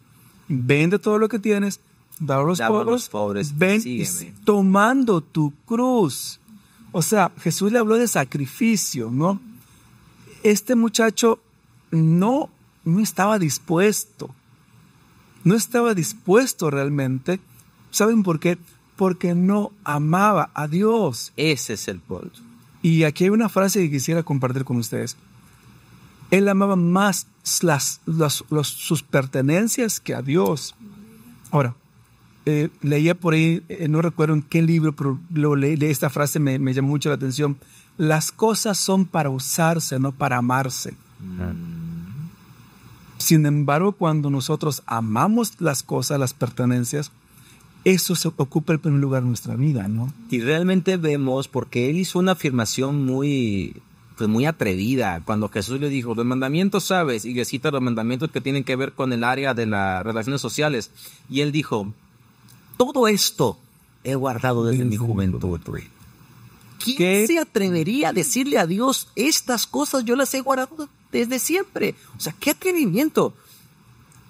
Speaker 2: Vende todo lo que tienes, da a los, pobres, ven tomando tu cruz o sea, Jesús le habló de sacrificio, ¿no? Este muchacho no, no estaba dispuesto, no estaba dispuesto realmente. ¿Saben por qué? Porque no amaba a Dios. Ese es el punto. Y aquí hay una frase que quisiera compartir con ustedes. Él amaba más sus pertenencias que a Dios. Ahora, eh, leía por ahí, eh, no recuerdo en qué libro, pero lo leí, esta frase me, llamó mucho la atención. Las cosas son para usarse, no para amarse. Mm. Sin embargo, cuando nosotros amamos las cosas, las pertenencias, eso se ocupa el primer lugar en nuestra vida, ¿no?
Speaker 1: Y realmente vemos, porque él hizo una afirmación muy, pues muy atrevida, cuando Jesús le dijo, los mandamientos sabes, y le cita los mandamientos que tienen que ver con el área de las relaciones sociales, y él dijo, todo esto he guardado desde mi juventud. ¿Quién se atrevería a decirle a Dios, estas cosas yo las he guardado desde siempre? O sea, qué atrevimiento.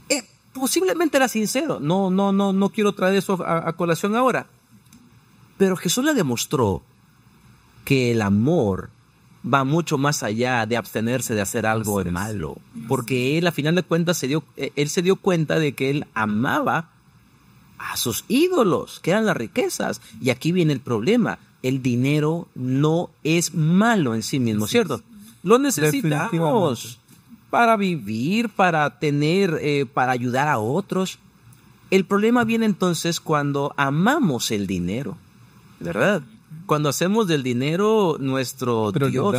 Speaker 1: Eh, posiblemente era sincero, no, no, no, no quiero traer eso a, colación ahora. Pero Jesús le demostró que el amor va mucho más allá de abstenerse de hacer algo malo, porque él a final de cuentas se dio, eh, él se dio cuenta de que él amaba a sus ídolos, que eran las riquezas. Y aquí viene el problema. El dinero no es malo en sí mismo, ¿cierto? Lo necesitamos para vivir, para tener, eh, para ayudar a otros. El problema viene entonces cuando amamos el dinero, ¿verdad? Cuando hacemos del dinero nuestro Dios,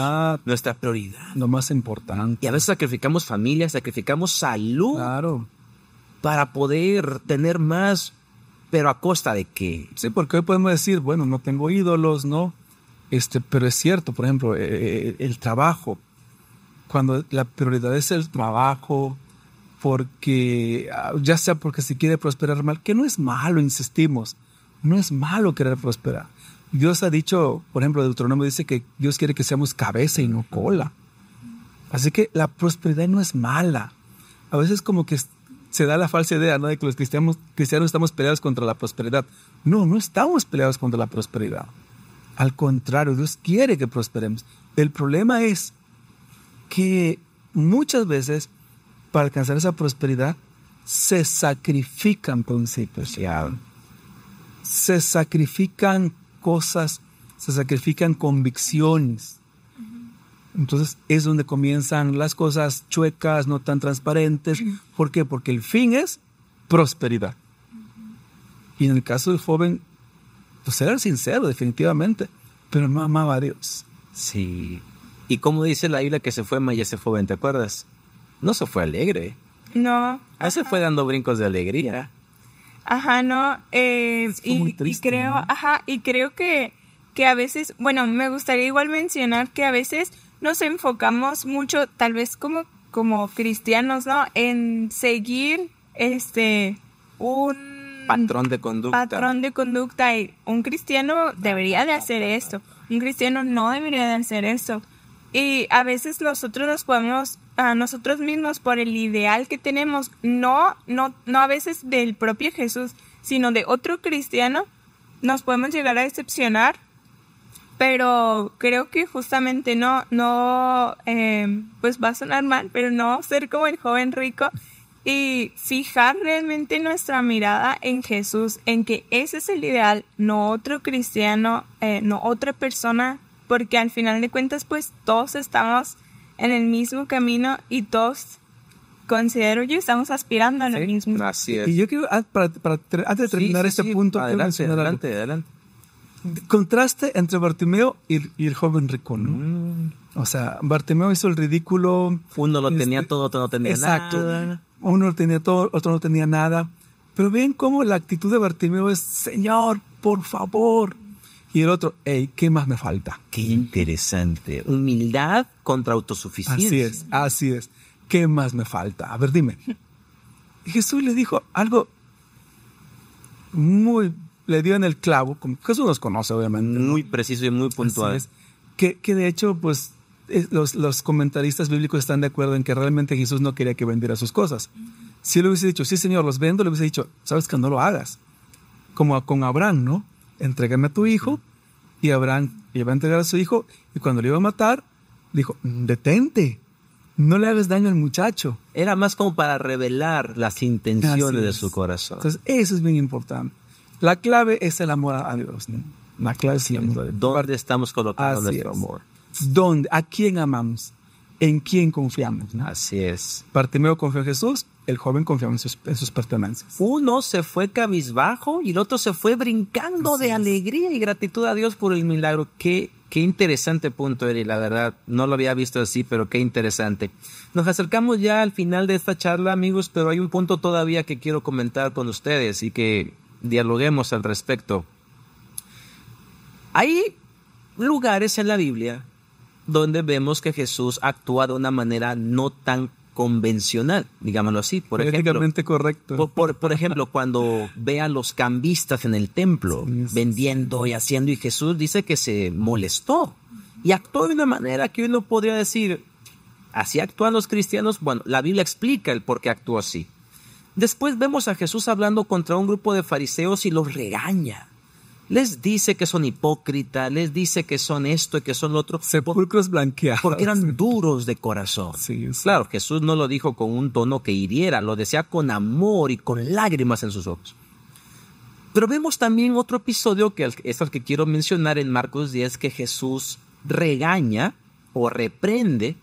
Speaker 1: nuestra prioridad.
Speaker 2: Lo más importante. Y a veces
Speaker 1: sacrificamos familia, sacrificamos salud. Para poder
Speaker 2: tener más pero a costa de qué. Sí, porque hoy podemos decir, bueno, no tengo ídolos, ¿no? Este, pero es cierto, por ejemplo, eh, eh, el trabajo, cuando la prioridad es el trabajo, porque ah, ya sea porque se quiere prosperar mal, que no es malo, insistimos, no es malo querer prosperar. Dios ha dicho, por ejemplo, Deuteronomio dice que Dios quiere que seamos cabeza y no cola. Así que la prosperidad no es mala. A veces como que se da la falsa idea ¿no? de que los cristianos, cristianos estamos peleados contra la prosperidad. No, no estamos peleados contra la prosperidad. Al contrario, Dios quiere que prosperemos. El problema es que muchas veces para alcanzar esa prosperidad se sacrifican principios. Se sacrifican cosas, se sacrifican convicciones, entonces es donde comienzan las cosas chuecas, no tan transparentes. ¿Por qué? Porque el fin es prosperidad. Y en el caso de joven, pues ser sincero, definitivamente, pero no amaba a Dios. Sí. ¿Y cómo dice la isla que se fue Maya,
Speaker 1: se joven ¿te acuerdas? No se fue alegre. No. Ah, se fue dando brincos de alegría.
Speaker 3: Ajá, no. Eh, y, creo, ajá, y creo que, que a veces, bueno, me gustaría igual mencionar que a veces nos enfocamos mucho, tal vez como, como cristianos, ¿no? En seguir este un
Speaker 1: patrón de conducta. Patrón
Speaker 3: de conducta. Y un cristiano debería de hacer esto. Un cristiano no debería de hacer eso Y a veces nosotros nos podemos a nosotros mismos por el ideal que tenemos, no, no, no a veces del propio Jesús, sino de otro cristiano, nos podemos llegar a decepcionar pero creo que justamente no, no, eh, pues va a sonar mal, pero no ser como el joven rico y fijar realmente nuestra mirada en Jesús, en que ese es el ideal, no otro cristiano, eh, no otra persona, porque al final de cuentas pues todos estamos en el mismo camino y todos considero yo estamos aspirando a lo mismo. Así
Speaker 2: es. Y yo quiero, ah, para, antes de terminar este punto, adelante, adelante, adelante contraste entre Bartimeo y, el joven Rico, ¿no? Mm. O sea, Bartimeo hizo el ridículo.
Speaker 1: Uno lo tenía este, todo, otro no tenía nada. Exacto.
Speaker 2: Uno lo tenía todo, otro no tenía nada. Pero ven cómo la actitud de Bartimeo es, Señor, por favor. Y el otro, hey, ¿qué más me falta? Qué interesante. Humildad contra autosuficiencia. Así es, así es. ¿Qué más me falta? A ver, dime. (laughs) Jesús le dijo algo muy le dio en el clavo, Jesús nos conoce obviamente. Muy preciso y muy puntual. Que, de hecho, pues los, los, comentaristas bíblicos están de acuerdo en que realmente Jesús no quería que vendiera sus cosas. Si le hubiese dicho, sí Señor, los vendo, le hubiese dicho, sabes que no lo hagas. Como con Abraham, ¿no? Entrégame a tu hijo. Y Abraham iba a entregar a su hijo y cuando le iba a matar, dijo, mm, detente, no le hagas daño al muchacho.
Speaker 1: Era más como para revelar las intenciones de su corazón. Entonces,
Speaker 2: eso es bien importante. La clave es el amor a Dios. La clave es el amor
Speaker 1: ¿Dónde estamos colocados nuestro amor?
Speaker 2: ¿Dónde? ¿A quién amamos? ¿En quién confiamos? Así es. Bartimeo confió en Jesús, el joven confió en sus, pertenencias.
Speaker 1: Uno se fue cabizbajo y el otro se fue brincando de alegría y gratitud a Dios por el milagro. Qué qué interesante punto, Eri, la verdad. No lo había visto así, pero qué interesante. Nos acercamos ya al final de esta charla, amigos, pero hay un punto todavía que quiero comentar con ustedes y que dialoguemos al respecto. Hay lugares en la Biblia donde vemos que Jesús actúa de una manera no tan convencional, digámoslo así. Por
Speaker 2: correcto.
Speaker 1: Por, ejemplo, cuando ve a los cambistas en el templo vendiendo y haciendo, y Jesús dice que se molestó y actuó de una manera que uno podría decir, así actúan los cristianos. Bueno, la Biblia explica el por qué actuó así. Después vemos a Jesús hablando contra un grupo de fariseos y los regaña. Les dice que son hipócritas, les dice que son esto y que son lo otro. Sepulcros blanqueados. Porque eran duros de corazón. Claro, Jesús no lo dijo con un tono que hiriera, lo decía con amor y con lágrimas en sus ojos. Pero vemos también otro episodio que es el que quiero mencionar en Marcos 10, que Jesús regaña o reprende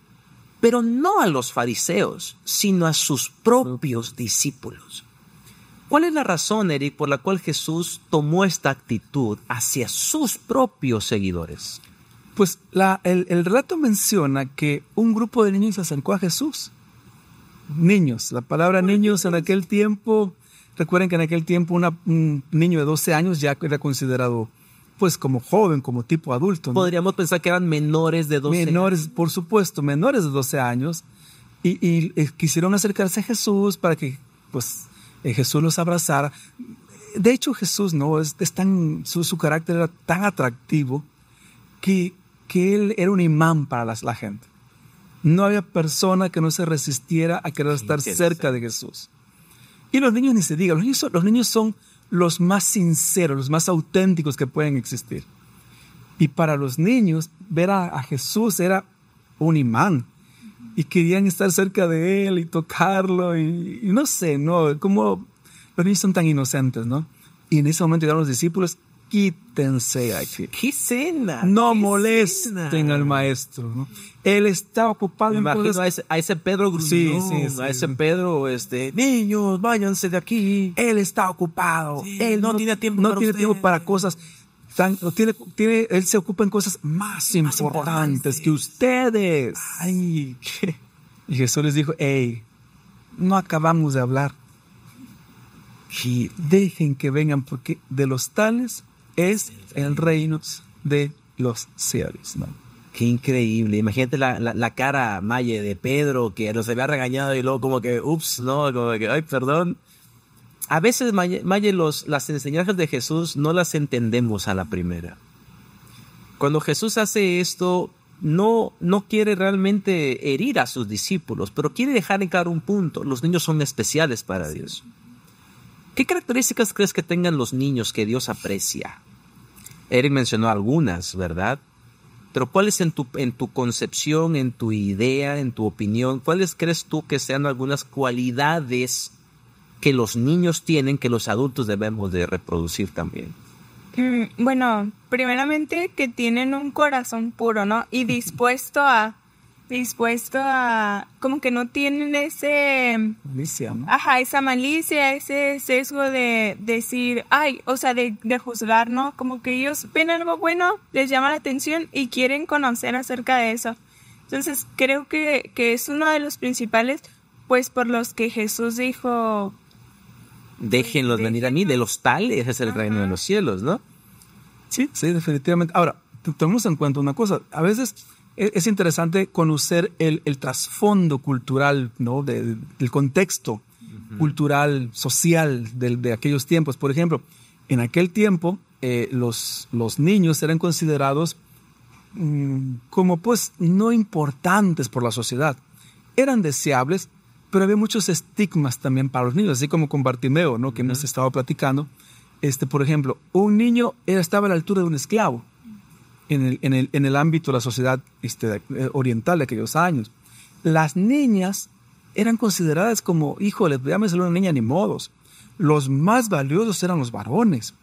Speaker 1: pero no a los fariseos, sino a sus propios discípulos. ¿Cuál es la razón, Eric, por la cual Jesús tomó esta actitud hacia sus propios seguidores?
Speaker 2: Pues el, relato menciona que un grupo de niños se acercó a Jesús. Niños, la palabra niños en aquel tiempo Recuerden que en aquel tiempo un niño de 12 años ya era considerado pues como joven, como tipo adulto. Podríamos pensar que eran menores de 12 Menores, por supuesto, menores de 12 años. Y, eh, quisieron acercarse a Jesús para que pues eh, Jesús los abrazara. De hecho, Jesús no es, tan, su, carácter era tan atractivo que, que él era un imán para las, la gente. No había persona que no se resistiera a querer estar cerca de Jesús. Y los niños ni se diga los los niños son los más sinceros, los más auténticos que pueden existir. Y para los niños, ver a, Jesús era un imán. Y querían estar cerca de él y tocarlo. Y, no sé, ¿no? Como los niños son tan inocentes, ¿no? Y en ese momento llegaron los discípulos quítense aquí. ¿Qué No molesten al maestro. Él está ocupado a,
Speaker 1: ese, Pedro Gruñón, sí, sí, a ese Pedro, este,
Speaker 2: niños, váyanse de aquí. Él está ocupado. él no, tiene tiempo. No tiene tiempo para cosas él se ocupa en cosas más, importantes, que ustedes. Ay, ¿qué? Y Jesús les dijo, hey, no acabamos de hablar. Y dejen que vengan, porque de los tales es el reino de los cielos. Qué increíble. Imagínate la, cara Maye, de
Speaker 1: Pedro que nos había regañado y luego como que, ups, no, como que, ay, perdón. A veces, Maye, los, las enseñanzas de Jesús no las entendemos a la primera. Cuando Jesús hace esto, no, no quiere realmente herir a sus discípulos, pero quiere dejar en claro un punto. Los niños son especiales para Dios. ¿Qué características crees que tengan los niños que Dios aprecia? Eric mencionó algunas, ¿verdad? Pero ¿cuáles en tu, en tu concepción, en tu idea, en tu opinión, cuáles crees tú que sean algunas cualidades que los niños tienen que los adultos debemos de reproducir también?
Speaker 3: Mm, bueno, primeramente que tienen un corazón puro, ¿no? Y dispuesto a dispuesto a, como que no tienen ese... Malicia, ¿no? Ajá, esa malicia, ese sesgo de decir, ay, o sea, de, juzgar, ¿no? Como que ellos ven algo bueno, les llama la atención y quieren conocer acerca de eso. Entonces, creo que, es uno de los principales, pues, por los que Jesús dijo...
Speaker 2: dejenlos venir a mí, de los tales es el reino de los cielos, ¿no? Sí, sí, definitivamente. Ahora, tenemos en cuenta una cosa, a veces e-, es interesante conocer el, trasfondo cultural, ¿no? del contexto cultural, social de, aquellos tiempos. Por ejemplo, en aquel tiempo eh, los, los niños eran considerados mm, como pues no importantes por la sociedad. Eran deseables, pero había muchos estigmas también para los niños, así como con Bartimeo, ¿no? que nos -huh. hemos estado platicando. Este, por ejemplo, un niño estaba a la altura de un esclavo en el, ámbito de la sociedad este, oriental de aquellos años. Las niñas eran consideradas como, híjole, pues ser una niña ni modos. Los más valiosos eran los varones.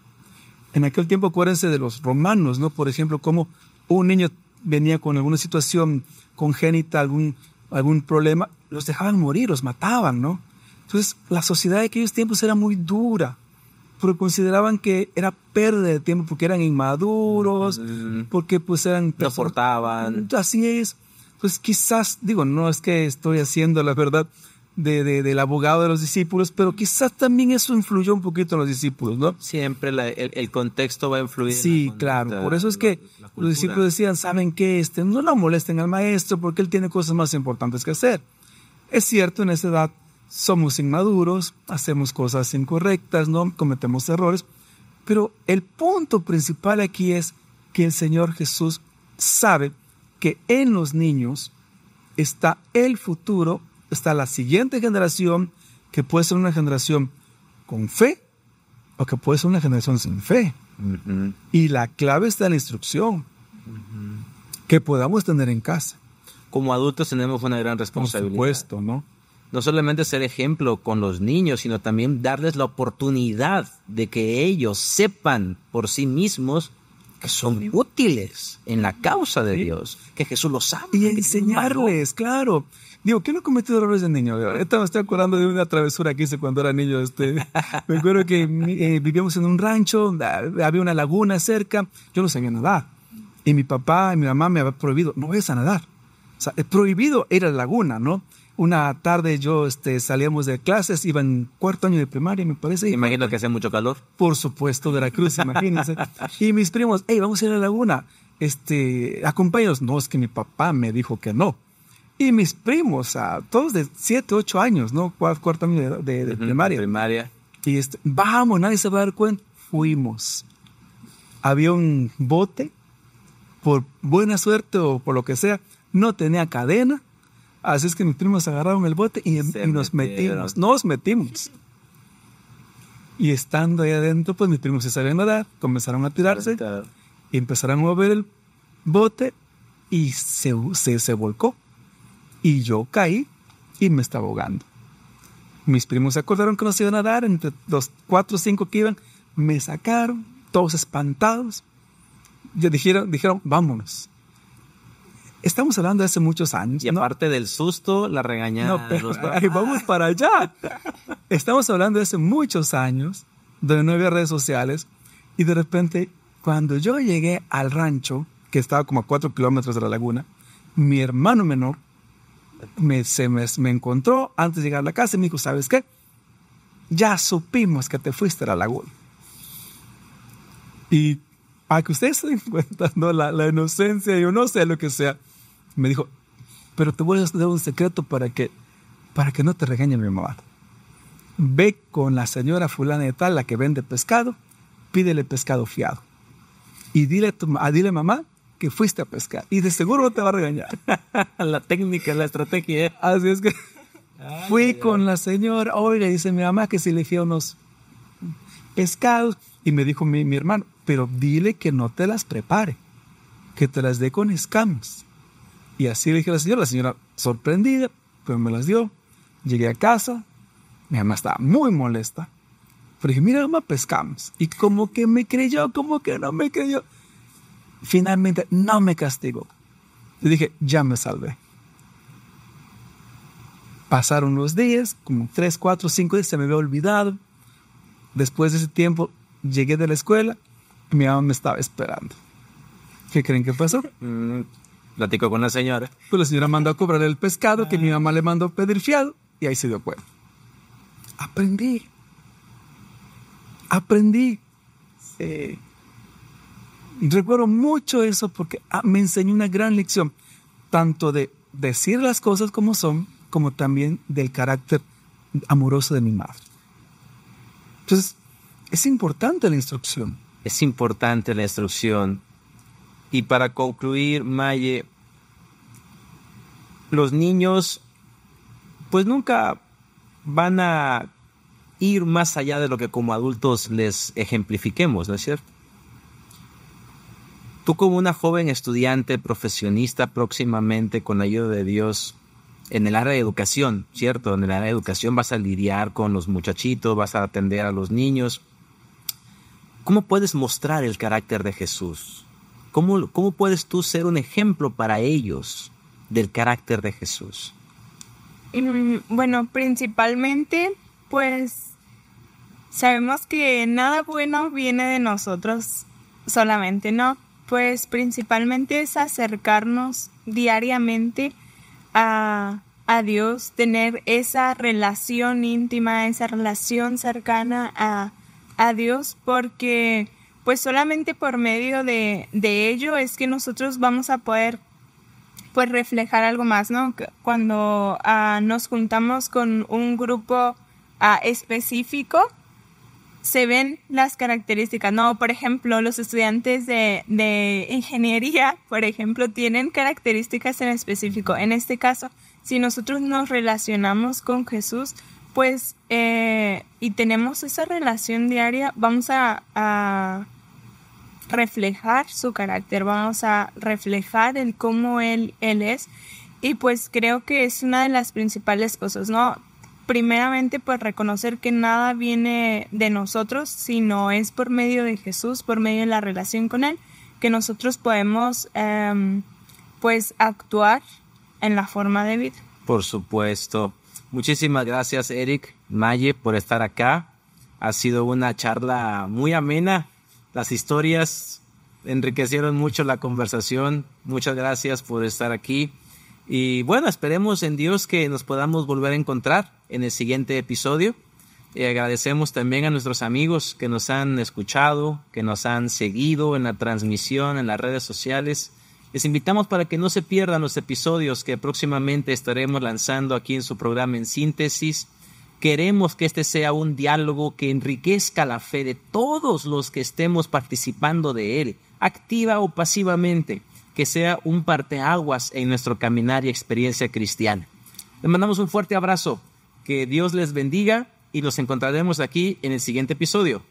Speaker 2: En aquel tiempo, acuérdense de los romanos, ¿no? Por ejemplo, como un niño venía con alguna situación congénita, algún, algún problema, los dejaban morir, los mataban, ¿no? Entonces, la sociedad de aquellos tiempos era muy dura. Pero consideraban que era pérdida de tiempo, porque eran inmaduros, porque pues eran... No aportaban. Así es. Pues quizás, digo, no es que estoy haciendo la verdad de, del abogado de los discípulos, pero quizás también eso influyó un poquito en los discípulos, ¿no? Siempre el, contexto va a influir. Sí, claro. Por eso es que los discípulos decían, ¿saben qué? Este, no lo molesten al maestro porque él tiene cosas más importantes que hacer. Es cierto, en esa edad somos inmaduros, hacemos cosas incorrectas, ¿no? Cometemos errores, pero el punto principal aquí es que el Señor Jesús sabe que en los niños está el futuro, está la siguiente generación, que puede ser una generación con fe o que puede ser una generación sin fe. Y la clave está en la instrucción que podamos tener en casa.
Speaker 1: Como adultos tenemos una gran responsabilidad. Por supuesto, ¿no? no solamente ser ejemplo con los niños, sino también darles la oportunidad de que ellos sepan por sí mismos que son
Speaker 2: útiles en la causa de Dios, que Jesús los ama. Y enseñarles, claro. Digo, ¿qué no cometí errores de niño? me estoy acordando de una travesura que hice cuando era niño. Este. (laughs) me acuerdo que eh, vivíamos en un rancho, ah, había una laguna cerca, yo no sabía nadar. Y mi papá y mi mamá me habían prohibido, no vayas a nadar. O sea, prohibido era la laguna, ¿no? una tarde yo este, salíamos de clases, iba en cuarto año de primaria, me parece. Imagino que hacía mucho calor. Por supuesto, Veracruz, imagínense. y mis primos, hey, vamos a ir a la laguna, este, No, es que mi papá me dijo que no. Y mis primos, todos de 7, 8 años, ¿no? Cuarto año de, primaria. primaria. Y este, vamos, nadie se va a dar cuenta. Fuimos. Había un bote, por buena suerte o por lo que sea, no tenía cadena Así es que mis primos agarraron el bote y, nos metimos, nos metimos. Y estando ahí adentro, pues mis primos se sabían nadar, comenzaron a tirarse y empezaron a mover el bote y se, se, se volcó. Y yo caí y me estaba ahogando. Mis primos se acordaron que no se iban a nadar, entre los cuatro o cinco que iban, me sacaron, todos espantados. Ya dijeron, dijeron, vámonos. Estamos hablando de hace muchos años. Y aparte del susto, la regañada. No, pero, (laughs) vamos para allá. Estamos hablando de hace muchos años, donde no había redes sociales. Y de repente, cuando yo llegué al rancho, que estaba como a cuatro kilómetros de la laguna, mi hermano menor me, se me, encontró antes de llegar a la casa y me dijo, ¿sabes qué? Ya supimos que te fuiste a la laguna. Y a que ustedes se den cuenta, La, la inocencia, yo no sé lo que sea me dijo, pero te voy a dar un secreto para que, para que no te regañe mi mamá. Ve con la señora fulana y tal, la que vende pescado, pídele pescado fiado. Y dile a, tu, dile mamá que fuiste a pescar. Y de seguro no te va a regañar. (laughs) la técnica, la estrategia. ¿eh? Así es que fui con la señora. Oiga, dice mi mamá que si le fía unos pescados. Y me dijo mi, mi hermano, pero dile que no te las prepare, que te las dé con escamas. Y así le dije a la señora, la señora sorprendida, pero me las dio. Llegué a casa, mi mamá estaba muy molesta. Pero dije, mira, mamá, pescamos. Y como que me creyó, como que no me creyó. Finalmente no me castigó. Le dije, ya me salvé. Pasaron los días, como tres, cuatro, cinco días, se me había olvidado. Después de ese tiempo, llegué de la escuela mi mamá me estaba esperando. ¿Qué creen que pasó? Mm, Platico con la señora. Pues la señora mandó a cobrar el pescado que mi mamá le mandó pedir fiado y ahí se dio cuenta. Aprendí. Aprendí. Eh, recuerdo mucho eso porque ah, me enseñó una gran lección, tanto de decir las cosas como son, como también del carácter amoroso de mi madre. Entonces, es importante la instrucción.
Speaker 1: Es importante la instrucción y para concluir, Maye, los niños pues nunca van a ir más allá de lo que como adultos les ejemplifiquemos, ¿no es cierto? Tú como una joven estudiante, profesionista próximamente, con la ayuda de Dios, en el área de educación, ¿cierto? En el área de educación vas a lidiar con los muchachitos, vas a atender a los niños. ¿Cómo puedes mostrar el carácter de Jesús? ¿Cómo, puedes tú ser un ejemplo para ellos del carácter de Jesús?
Speaker 3: Em, bueno, principalmente, pues sabemos que nada bueno viene de nosotros solamente, ¿no? Pues principalmente es acercarnos diariamente a, a Dios, tener esa relación íntima, esa relación cercana a, a Dios, porque pues solamente por medio de, ello es que nosotros vamos a poder pues reflejar algo más, ¿no? Cuando ah, nos juntamos con un grupo ah, específico, se ven las características, ¿no? Por ejemplo, los estudiantes de, ingeniería, por ejemplo, tienen características en específico. En este caso, si nosotros nos relacionamos con Jesús, pues, eh, y tenemos esa relación diaria, vamos a reflejar su carácter, vamos a reflejar el cómo él, él es y pues creo que es una de las principales cosas, ¿no? Primeramente, pues reconocer que nada viene de nosotros, sino es por medio de Jesús, por medio de la relación con Él, que nosotros podemos, em, pues, actuar en la forma de vida.
Speaker 1: Por supuesto. Muchísimas gracias, Eric Maye, por estar acá. Ha sido una charla muy amena, las historias enriquecieron mucho la conversación. Muchas gracias por estar aquí. Y bueno, esperemos en Dios que nos podamos volver a encontrar en el siguiente episodio. Y agradecemos también a nuestros amigos que nos han escuchado, que nos han seguido en la transmisión, en las redes sociales. Les invitamos para que no se pierdan los episodios que próximamente estaremos lanzando aquí en su programa en síntesis. Queremos que este sea un diálogo que enriquezca la fe de todos los que estemos participando de él, activa o pasivamente, que sea un parteaguas en nuestro caminar y experiencia cristiana. Les mandamos un fuerte abrazo, que Dios les bendiga y los encontraremos aquí en el siguiente episodio.